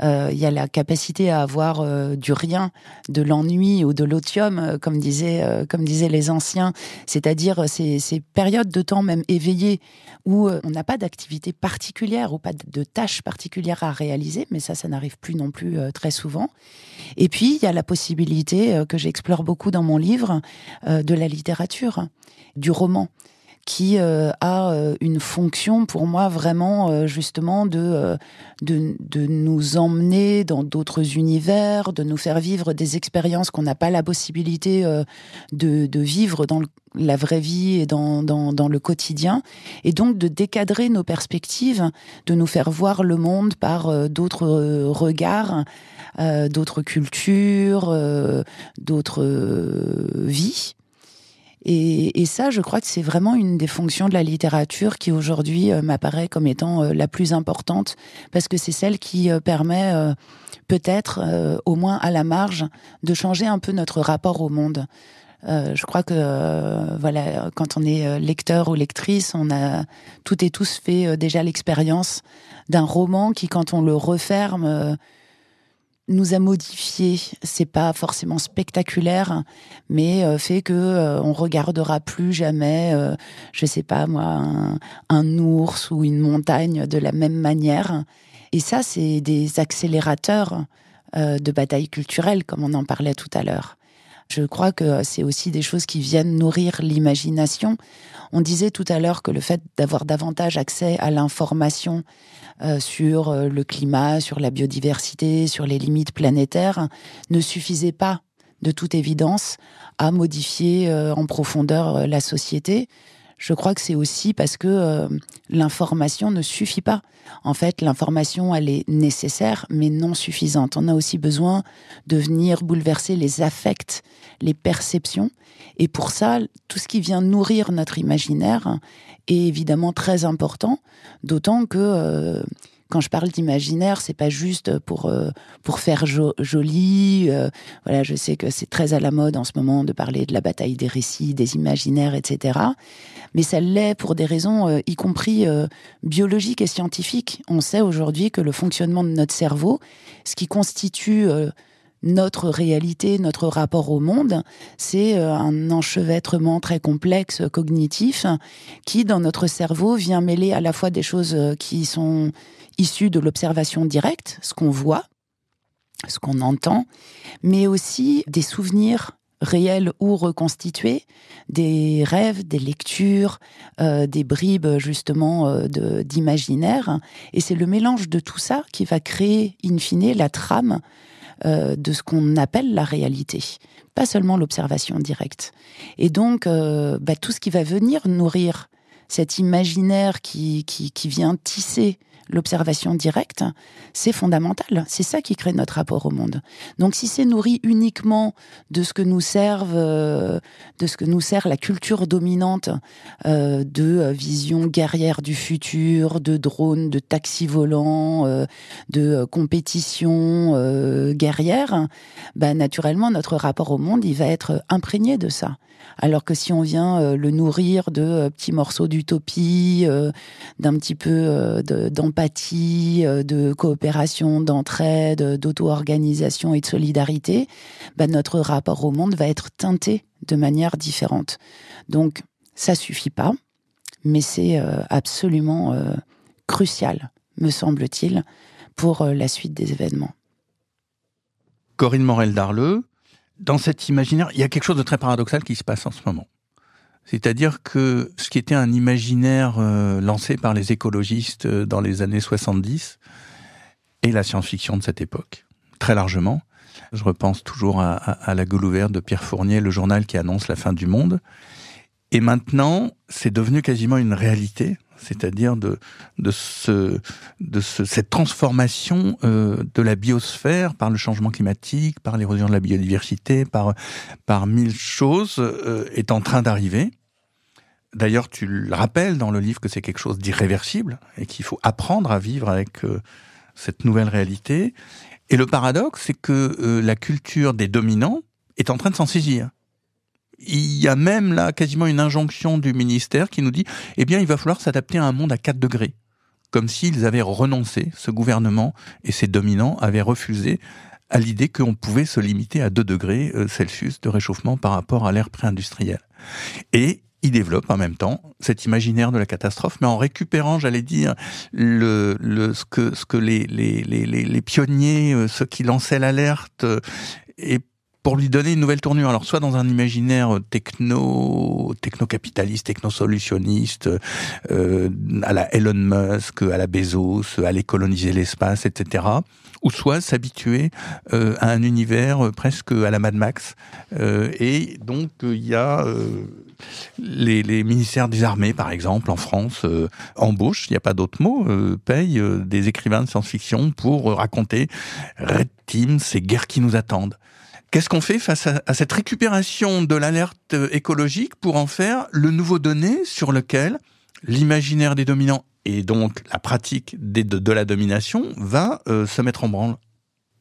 il y a la capacité à avoir du rien, de l'ennui ou de l'otium, comme, disaient, comme disaient les anciens. C'est-à-dire ces, ces périodes de temps même éveillées où on n'a pas d'activité particulière ou pas de tâche particulière à réaliser, mais ça, ça n'arrive plus non plus très souvent. Et puis, il y a la possibilité que j'explore beaucoup dans mon livre euh, de la littérature, du roman qui euh, a euh, une fonction pour moi vraiment euh, justement de, de, de nous emmener dans d'autres univers, de nous faire vivre des expériences qu'on n'a pas la possibilité de, de vivre dans la vraie vie et dans, dans, dans, le quotidien, et donc de décadrer nos perspectives, de nous faire voir le monde par d'autres regards, d'autres cultures, d'autres vies. Et, ça, je crois que c'est vraiment une des fonctions de la littérature qui aujourd'hui euh, m'apparaît comme étant euh, la plus importante, parce que c'est celle qui euh, permet peut-être, au moins à la marge, de changer un peu notre rapport au monde. je crois que voilà, quand on est lecteur ou lectrice, on a toutes et tous fait déjà l'expérience d'un roman qui, quand on le referme, nous a modifié. C'est pas forcément spectaculaire, mais euh, fait que euh, on regardera plus jamais, euh, je sais pas moi, un, un, ours ou une montagne de la même manière. Et ça, c'est des accélérateurs euh, de batailles culturelles, comme on en parlait tout à l'heure. Je crois que c'est aussi des choses qui viennent nourrir l'imagination. On disait tout à l'heure que le fait d'avoir davantage accès à l'information euh, sur euh, le climat, sur la biodiversité, sur les limites planétaires ne suffisait pas de toute évidence à modifier euh, en profondeur la société je crois que c'est aussi parce que euh, l'information ne suffit pas. En fait, l'information, elle est nécessaire, mais non suffisante. On a aussi besoin de venir bouleverser les affects, les perceptions. Et pour ça, tout ce qui vient nourrir notre imaginaire est évidemment très important, d'autant que... Euh, quand je parle d'imaginaire, c'est pas juste pour euh, pour faire joli. Euh, voilà, je sais que c'est très à la mode en ce moment de parler de la bataille des récits, des imaginaires, etc. Mais ça l'est pour des raisons, euh, y compris biologiques et scientifiques. On sait aujourd'hui que le fonctionnement de notre cerveau, ce qui constitue notre réalité, notre rapport au monde, c'est un enchevêtrement très complexe cognitif qui, dans notre cerveau, vient mêler à la fois des choses qui sont issus de l'observation directe, ce qu'on voit, ce qu'on entend, mais aussi des souvenirs réels ou reconstitués, des rêves, des lectures, euh, des bribes justement euh, de d'imaginaire. Et c'est le mélange de tout ça qui va créer, in fine, la trame euh, de ce qu'on appelle la réalité, pas seulement l'observation directe. Et donc, bah, tout ce qui va venir nourrir cet imaginaire qui, qui vient tisser l'observation directe, c'est fondamental. C'est ça qui crée notre rapport au monde. Donc si c'est nourri uniquement de ce que nous servent, euh, de ce que nous sert la culture dominante euh, de euh, vision guerrière du futur, de drones, de taxis volants, de compétition guerrière, bah, naturellement notre rapport au monde il va être imprégné de ça. Alors que si on vient le nourrir de petits morceaux d'utopie, d'un petit peu d'empire d'empathie, euh, de coopération, d'entraide, d'auto-organisation et de solidarité, bah, notre rapport au monde va être teinté de manière différente. Donc, ça suffit pas, mais c'est euh, absolument euh, crucial, me semble-t-il, pour la suite des événements. Corinne Morel-Darleux, dans cet imaginaire, il y a quelque chose de très paradoxal qui se passe en ce moment. C'est-à-dire que ce qui était un imaginaire euh, lancé par les écologistes euh, dans les années 70 et la science-fiction de cette époque, très largement. Je repense toujours à, La Gueule ouverte de Pierre Fournier, le journal qui annonce la fin du monde. Et maintenant, c'est devenu quasiment une réalité, c'est-à-dire de, de, ce, de cette transformation euh, de la biosphère par le changement climatique, par l'érosion de la biodiversité, par, par mille choses, est en train d'arriver. D'ailleurs, tu le rappelles dans le livre que c'est quelque chose d'irréversible et qu'il faut apprendre à vivre avec euh, cette nouvelle réalité. Et le paradoxe, c'est que euh, la culture des dominants est en train de s'en saisir. Il y a même là quasiment une injonction du ministère qui nous dit eh bien, il va falloir s'adapter à un monde à 4 degrés. Comme s'ils avaient renoncé, ce gouvernement et ses dominants avaient refusé à l'idée qu'on pouvait se limiter à 2 degrés euh, Celsius de réchauffement par rapport à l'ère pré-industrielle. Et il développe en même temps cet imaginaire de la catastrophe, mais en récupérant, j'allais dire, le, le, ce que, ce que les, les, les, les pionniers, euh, ceux qui lançaient l'alerte, euh, et pour lui donner une nouvelle tournure. Alors, soit dans un imaginaire techno, techno-capitaliste, techno-solutionniste, euh, à la Elon Musk, à la Bezos, aller coloniser l'espace, etc. Ou soit s'habituer euh, à un univers presque à la Mad Max. Euh, et donc, il y a... Les, ministères des armées, par exemple, en France, embauchent, il n'y a pas d'autre mot, payent des écrivains de science-fiction pour raconter Red Team, ces guerres qui nous attendent. Qu'est-ce qu'on fait face à, cette récupération de l'alerte euh, écologique pour en faire le nouveau donné sur lequel l'imaginaire des dominants et donc la pratique de, la domination va euh, se mettre en branle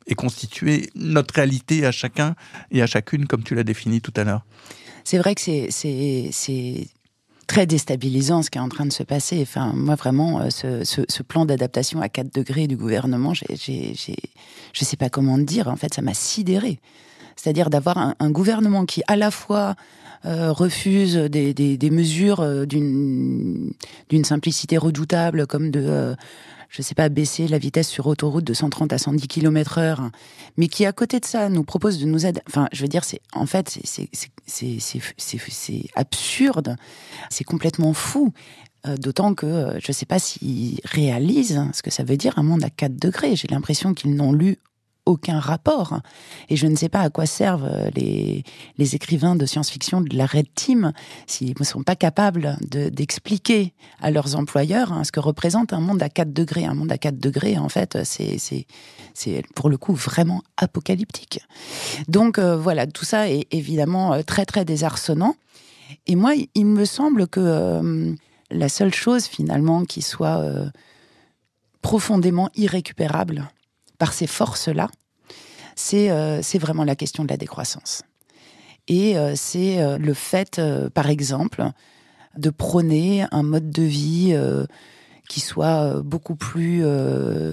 et constituer notre réalité à chacun et à chacune comme tu l'as défini tout à l'heure C'est vrai que c'est très déstabilisant ce qui est en train de se passer. Enfin, moi vraiment, euh, ce, plan d'adaptation à 4 degrés du gouvernement, je ne sais pas comment le dire, en fait, ça m'a sidéré c'est-à-dire d'avoir un, gouvernement qui à la fois euh, refuse des, mesures euh, d'une simplicité redoutable comme de je euh, je sais pas, baisser la vitesse sur autoroute de 130 à 110 km h mais qui à côté de ça nous propose de nous aider. Enfin, je veux dire, c'est en fait, c'est absurde, c'est complètement fou. D'autant que je ne sais pas s'ils réalisent ce que ça veut dire un monde à 4 degrés. J'ai l'impression qu'ils n'ont lu aucun rapport. Et je ne sais pas à quoi servent euh, les, écrivains de science-fiction de la Red Team s'ils ne sont pas capables d'expliquer à leurs employeurs hein, ce que représente un monde à 4 degrés. Un monde à 4 degrés, en fait, euh, c'est pour le coup vraiment apocalyptique. Donc euh, voilà, tout ça est évidemment très très désarçonnant. Et moi, il me semble que la seule chose finalement qui soit profondément irrécupérable, par ces forces-là, euh, c'est vraiment la question de la décroissance. Et euh, c'est euh, le fait, par exemple, de prôner un mode de vie qui soit beaucoup plus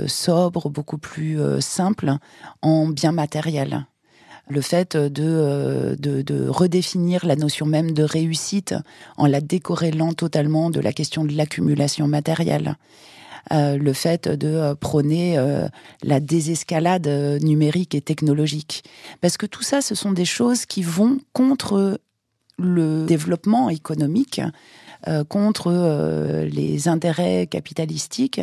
sobre, beaucoup plus simple en bien matériel. Le fait de, de redéfinir la notion même de réussite en la décorrélant totalement de la question de l'accumulation matérielle. Euh, le fait de euh, prôner euh, la désescalade numérique et technologique. Parce que tout ça, ce sont des choses qui vont contre le développement économique contre les intérêts capitalistiques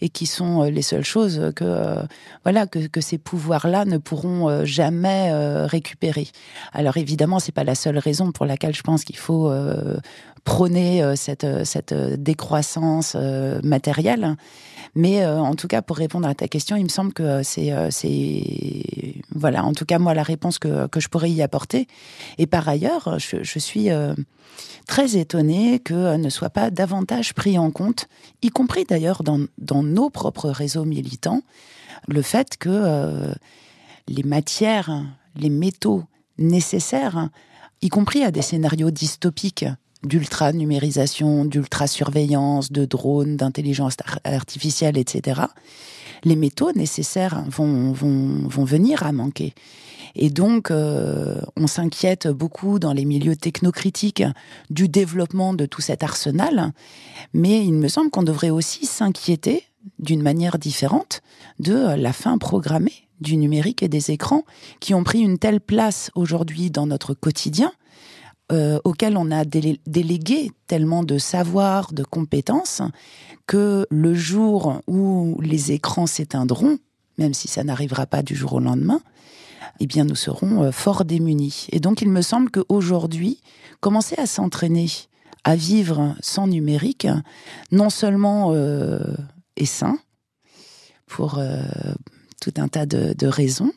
et qui sont les seules choses que voilà que, que ces pouvoirs-là ne pourront jamais récupérer. Alors évidemment, ce n'est pas la seule raison pour laquelle je pense qu'il faut prôner euh, cette, euh, cette euh, décroissance matérielle. Mais en tout cas, pour répondre à ta question, il me semble que c'est, c'est voilà, en tout cas moi la réponse que, que je pourrais y apporter. Et par ailleurs, je, je suis très étonnée que ne soit pas davantage pris en compte, y compris d'ailleurs dans, dans nos propres réseaux militants, le fait que les matières, les métaux nécessaires, y compris à des scénarios dystopiques d'ultra-numérisation, d'ultra-surveillance, de drones, d'intelligence artificielle, etc., les métaux nécessaires vont, vont, vont venir à manquer. Et donc, euh, on s'inquiète beaucoup dans les milieux technocritiques du développement de tout cet arsenal, mais il me semble qu'on devrait aussi s'inquiéter d'une manière différente de la fin programmée du numérique et des écrans qui ont pris une telle place aujourd'hui dans notre quotidien auxquels euh, auquel on a délégué tellement de savoir, de compétences, que le jour où les écrans s'éteindront, même si ça n'arrivera pas du jour au lendemain, eh bien nous serons euh, fort démunis. Et donc il me semble qu'aujourd'hui, commencer à s'entraîner à vivre sans numérique, non seulement euh, est sain, pour tout un tas de raisons,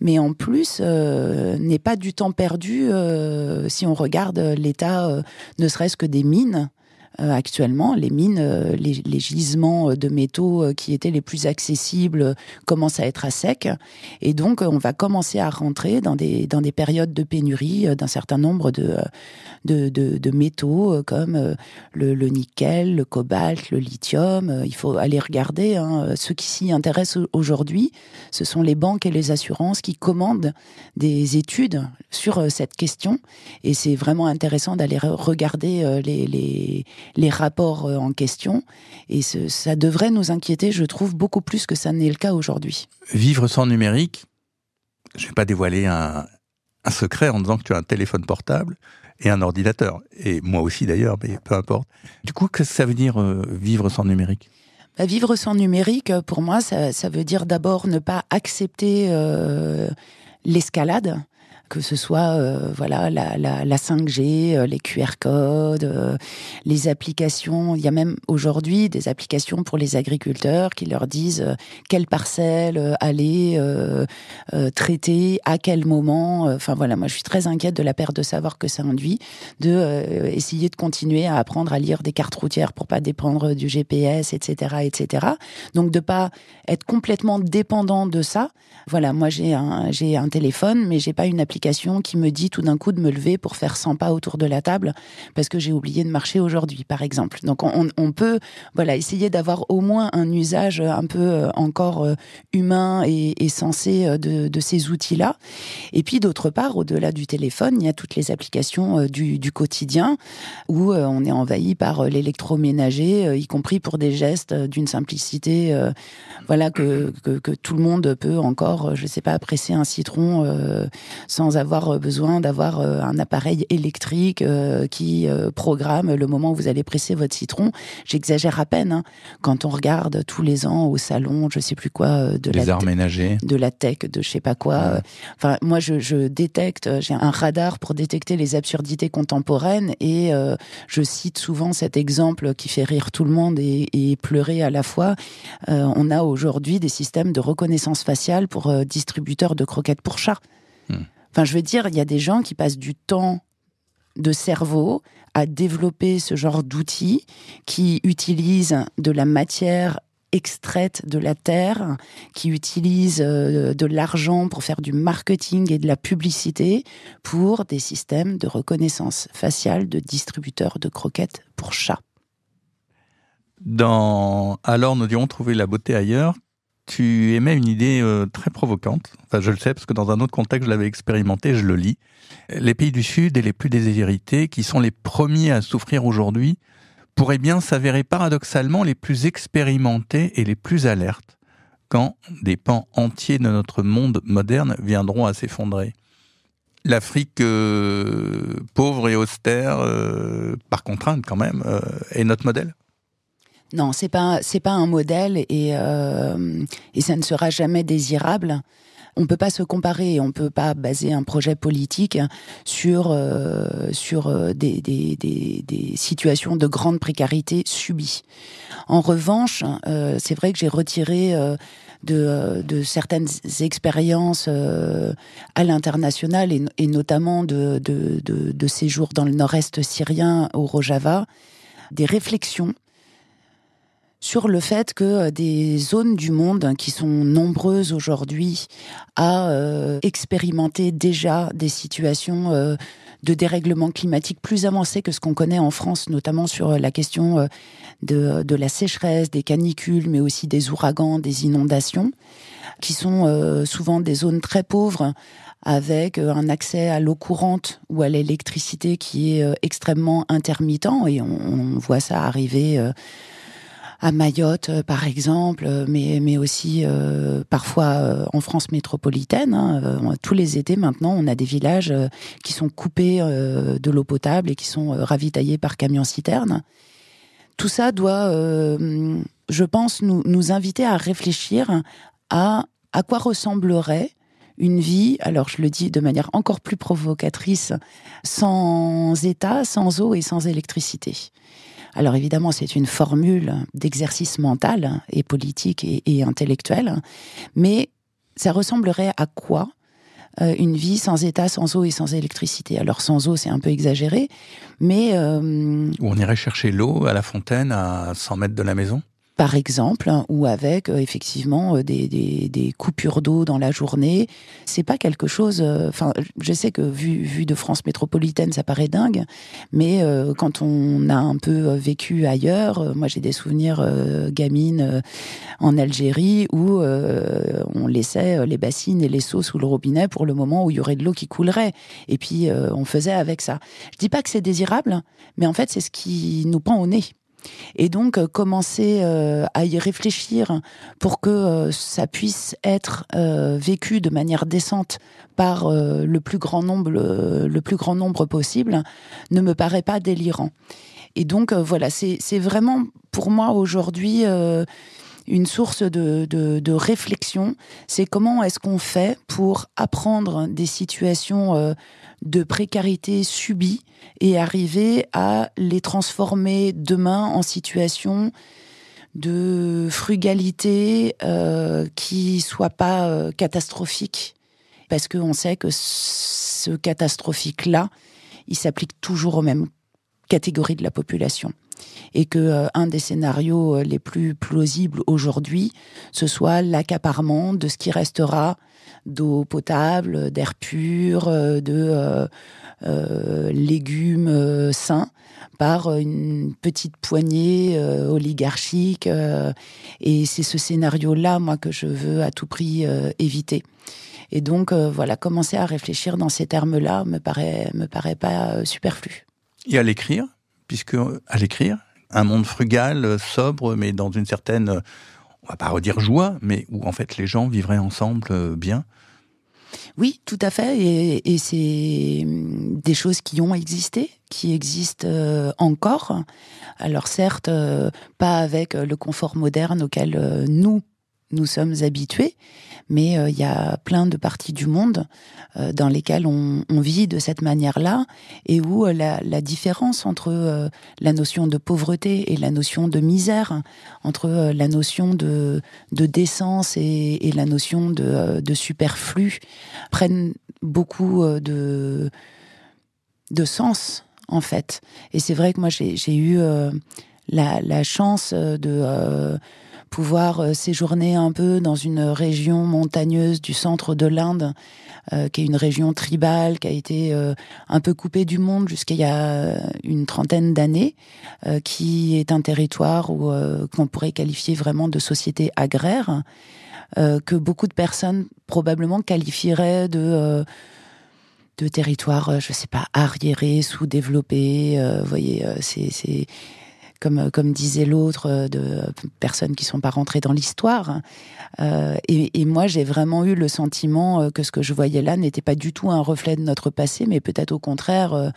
mais en plus euh, n'est pas du temps perdu euh, si on regarde l'état, euh, ne serait-ce que des mines euh, actuellement, les mines, euh, les, les, gisements euh, de métaux qui étaient les plus accessibles commencent à être à sec. Et donc, on va commencer à rentrer dans des, dans des périodes de pénurie d'un certain nombre de, de, de, métaux comme le, nickel, le cobalt, le lithium. Il faut aller regarder. Hein. Ceux qui s'y intéressent aujourd'hui, ce sont les banques et les assurances qui commandent des études sur cette question. Et c'est vraiment intéressant d'aller regarder les les rapports euh, en question. Et ça devrait nous inquiéter, je trouve, beaucoup plus que ça n'est le cas aujourd'hui. Vivre sans numérique, je ne vais pas dévoiler un, secret en disant que tu as un téléphone portable et un ordinateur. Et moi aussi d'ailleurs, mais peu importe. Du coup, que ça veut dire euh, vivre sans numérique bah, Vivre sans numérique, pour moi, ça, veut dire d'abord ne pas accepter euh, l'escalade que ce soit euh, voilà la, la, la 5G, euh, les QR codes, euh, les applications. Il y a même aujourd'hui des applications pour les agriculteurs qui leur disent quelle parcelle aller traiter, à quel moment. Enfin voilà, moi je suis très inquiète de la perte de savoir que ça induit, de essayer de continuer à apprendre à lire des cartes routières pour pas dépendre du GPS, etc., etc. Donc de pas être complètement dépendant de ça. Voilà, moi j'ai un un téléphone, mais j'ai pas une application qui me dit tout d'un coup de me lever pour faire 100 pas autour de la table parce que j'ai oublié de marcher aujourd'hui, par exemple. Donc on, peut voilà essayer d'avoir au moins un usage un peu euh, encore euh, humain et, sensé euh, de, ces outils-là. Et puis d'autre part, au-delà du téléphone, il y a toutes les applications du, quotidien où on est envahi par l'électroménager, y compris pour des gestes d'une simplicité, voilà que, que, tout le monde peut encore, je ne sais pas, presser un citron sans avoir euh, besoin d'avoir euh, un appareil électrique euh, qui programme le moment où vous allez presser votre citron. J'exagère à peine hein. quand on regarde tous les ans au salon, je sais plus quoi, de la de la tech, de je sais pas quoi. Enfin, moi, je, détecte, j'ai un radar pour détecter les absurdités contemporaines et je cite souvent cet exemple qui fait rire tout le monde et, pleurer à la fois. on a aujourd'hui des systèmes de reconnaissance faciale pour distributeurs de croquettes pour chats. Hmm. Enfin, je veux dire, il y a des gens qui passent du temps de cerveau à développer ce genre d'outils qui utilisent de la matière extraite de la terre, qui utilisent euh, de l'argent pour faire du marketing et de la publicité pour des systèmes de reconnaissance faciale de distributeurs de croquettes pour chats. Dans Alors nous dirons trouver la beauté ailleurs, tu émets une idée euh, très provocante. Enfin, je le sais parce que dans un autre contexte, je l'avais expérimenté, je le lis. Les pays du Sud et les plus déshérités, qui sont les premiers à souffrir aujourd'hui, pourraient bien s'avérer paradoxalement les plus expérimentés et les plus alertes quand des pans entiers de notre monde moderne viendront à s'effondrer. L'Afrique euh, pauvre et austère, euh, par contrainte quand même, est notre modèle. Non, c'est pas c'est pas un modèle euh, et ça ne sera jamais désirable. On peut pas se comparer, on peut pas baser un projet politique sur euh, sur euh, des, situations de grande précarité subies. En revanche, c'est vrai que j'ai retiré de, certaines expériences à l'international et, notamment de, de, de, de séjours dans le nord-est syrien au Rojava, des réflexions sur le fait que euh, des zones du monde qui sont nombreuses aujourd'hui à euh, expérimenter déjà des situations euh, de dérèglement climatique plus avancées que ce qu'on connaît en France, notamment sur la question de, la sécheresse, des canicules, mais aussi des ouragans, des inondations, qui sont souvent des zones très pauvres avec un accès à l'eau courante ou à l'électricité qui est extrêmement intermittent et on voit ça arriver à Mayotte, euh, par exemple, euh, mais, aussi euh, parfois en France métropolitaine. Hein, tous les étés, maintenant, on a des villages qui sont coupés de l'eau potable et qui sont ravitaillés par camions-citernes. Tout ça doit, je pense, nous, nous inviter à réfléchir à à quoi ressemblerait une vie, alors je le dis de manière encore plus provocatrice, sans État, sans eau et sans électricité. Alors évidemment, c'est une formule d'exercice mental et politique et, intellectuel, mais ça ressemblerait à quoi euh, une vie sans état, sans eau et sans électricité. Alors sans eau, c'est un peu exagéré, mais... Euh... on irait chercher l'eau à la fontaine à 100 mètres de la maison par exemple, hein, ou avec euh, effectivement euh, des, coupures d'eau dans la journée. C'est pas quelque chose. Euh, enfin, je sais que vu, vu de France métropolitaine, ça paraît dingue, mais quand on a un peu vécu ailleurs, moi j'ai des souvenirs gamines en Algérie où on laissait les bassines et les seaux sous le robinet pour le moment où il y aurait de l'eau qui coulerait, et puis on faisait avec ça. Je dis pas que c'est désirable, mais en fait c'est ce qui nous pend au nez. Et donc, euh, commencer euh, à y réfléchir pour que euh, ça puisse être vécu de manière décente par le, plus grand nombre, le plus grand nombre possible ne me paraît pas délirant. Et donc, voilà, c'est vraiment pour moi aujourd'hui une source de, réflexion. C'est comment est-ce qu'on fait pour apprendre des situations euh, de précarité subies et arriver à les transformer demain en situations de frugalité euh, qui soit pas euh, catastrophiques catastrophique parce qu'on sait que ce catastrophique là il s'applique toujours aux mêmes catégories de la population et que euh, un des scénarios euh, les plus plausibles aujourd'hui, ce soit l'accaparement de ce qui restera d'eau potable, d'air pur, euh, de légumes sains par une petite poignée oligarchique. et c'est ce scénario-là, moi, que je veux à tout prix éviter. Et donc, voilà, commencer à réfléchir dans ces termes-là me paraît, me paraît pas superflu. Et à l'écrire, puisque à l'écrire, un monde frugal, euh, sobre, mais dans une certaine, euh, on va pas redire joie, mais où en fait les gens vivraient ensemble euh, bien. Oui, tout à fait. Et, c'est hum, des choses qui ont existé, qui existent encore. Alors certes, pas avec le confort moderne auquel nous, nous sommes habitués, mais euh, il y a plein de parties du monde euh, dans lesquelles on, vit de cette manière-là et où euh, la, différence entre la notion de pauvreté et la notion de misère, entre la notion de, de décence et, la notion de, de superflu, prennent beaucoup de, de sens en fait. Et c'est vrai que moi j'ai eu la, chance de pouvoir euh, séjourner un peu dans une région montagneuse du centre de l'Inde, euh, qui est une région tribale, qui a été euh, un peu coupée du monde jusqu'à il y a une trentaine d'années, qui est un territoire où qu'on pourrait qualifier vraiment de société agraire, que beaucoup de personnes probablement qualifieraient de de territoire, je sais pas, arriéré, sous-développé. vous voyez, c'est comme, euh, comme disait l'autre, euh, de euh, personnes qui ne sont pas rentrées dans l'histoire. Euh, et, et, moi, j'ai vraiment eu le sentiment que ce que je voyais là n'était pas du tout un reflet de notre passé, mais peut-être au contraire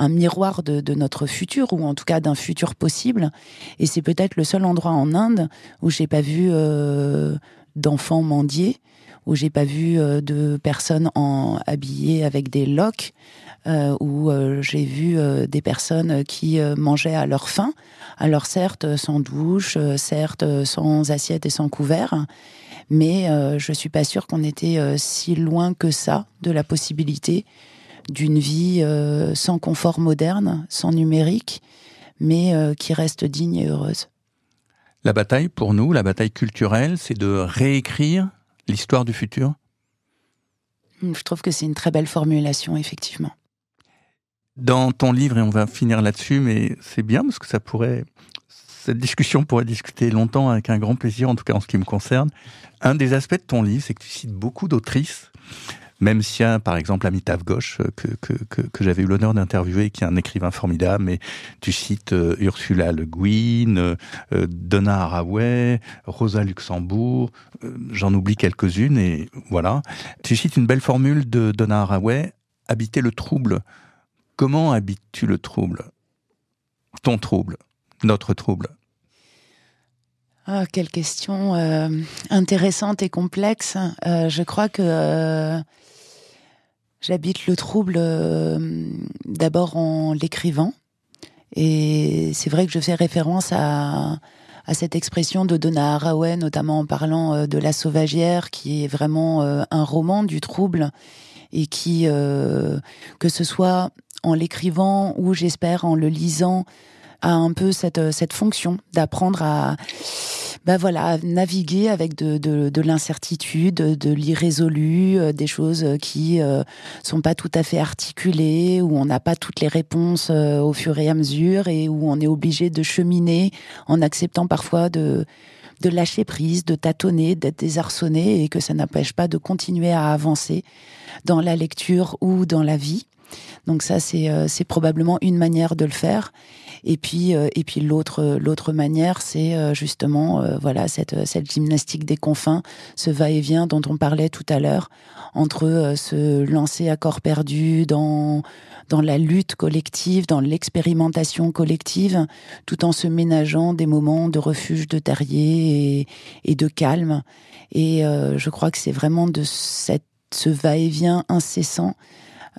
un miroir de, de notre futur, ou en tout cas d'un futur possible. Et c'est peut-être le seul endroit en Inde où j'ai pas vu d'enfants mendier où j'ai pas vu de personnes en, habillées avec des loques. Euh, où euh, j'ai vu euh, des personnes qui mangeaient à leur faim, alors certes sans douche, certes sans assiette et sans couvert, mais je suis pas sûre qu'on était si loin que ça de la possibilité d'une vie sans confort moderne, sans numérique, mais qui reste digne et heureuse. La bataille pour nous, la bataille culturelle, c'est de réécrire l'histoire du futur Je trouve que c'est une très belle formulation, effectivement. Dans ton livre, et on va finir là-dessus, mais c'est bien parce que ça pourrait, cette discussion pourrait discuter longtemps avec un grand plaisir, en tout cas en ce qui me concerne. Un des aspects de ton livre, c'est que tu cites beaucoup d'autrices, même si, par exemple, Amitav Ghosh, euh, que, que, que, j'avais eu l'honneur d'interviewer, qui est un écrivain formidable, mais tu cites euh, Ursula Le Guin, euh, Donna Haraway, Rosa Luxembourg, j'en oublie quelques-unes, et voilà. Tu cites une belle formule de Donna Haraway, habiter le trouble Comment habites-tu le trouble Ton trouble, notre trouble Ah, Quelle question euh, intéressante et complexe. Euh, je crois que euh, j'habite le trouble d'abord en l'écrivant. Et c'est vrai que je fais référence à, cette expression de Donna Haraway, notamment en parlant de La Sauvagière, qui est vraiment un roman du trouble et qui, que ce soit en l'écrivant ou j'espère en le lisant, a un peu cette, euh, cette fonction d'apprendre à bah voilà, naviguer avec de, l'incertitude, de, l'irrésolu, euh, des choses qui euh, sont pas tout à fait articulées, où on n'a pas toutes les réponses au fur et à mesure et où on est obligé de cheminer en acceptant parfois de, de lâcher prise, de tâtonner, d'être désarçonné et que ça n'empêche pas de continuer à avancer dans la lecture ou dans la vie. Donc ça, c'est euh, c'est probablement une manière de le faire. Et puis euh, et puis l'autre euh, manière, c'est justement voilà cette cette gymnastique des confins, ce va-et-vient dont on parlait tout à l'heure entre se lancer à corps perdu dans dans la lutte collective, dans l'expérimentation collective, tout en se ménageant des moments de refuge, de terrier et, de calme. Et je crois que c'est vraiment de cette, ce va-et-vient incessant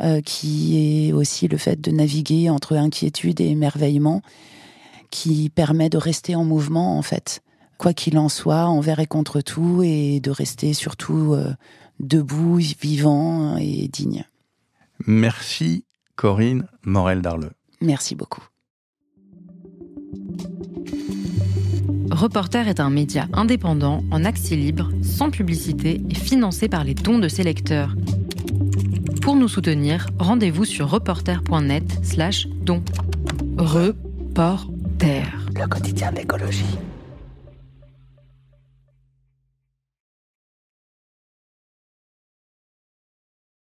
euh, qui est aussi le fait de naviguer entre inquiétude et émerveillement, qui permet de rester en mouvement en fait, quoi qu'il en soit, envers et contre tout, et de rester surtout euh, debout, vivant et digne. Merci Corinne Morel-Darleux. Merci beaucoup. Reporter est un média indépendant, en accès libre, sans publicité et financé par les dons de ses lecteurs. Pour nous soutenir, rendez-vous sur reporter.net slash don. Reporter. Le quotidien d'écologie.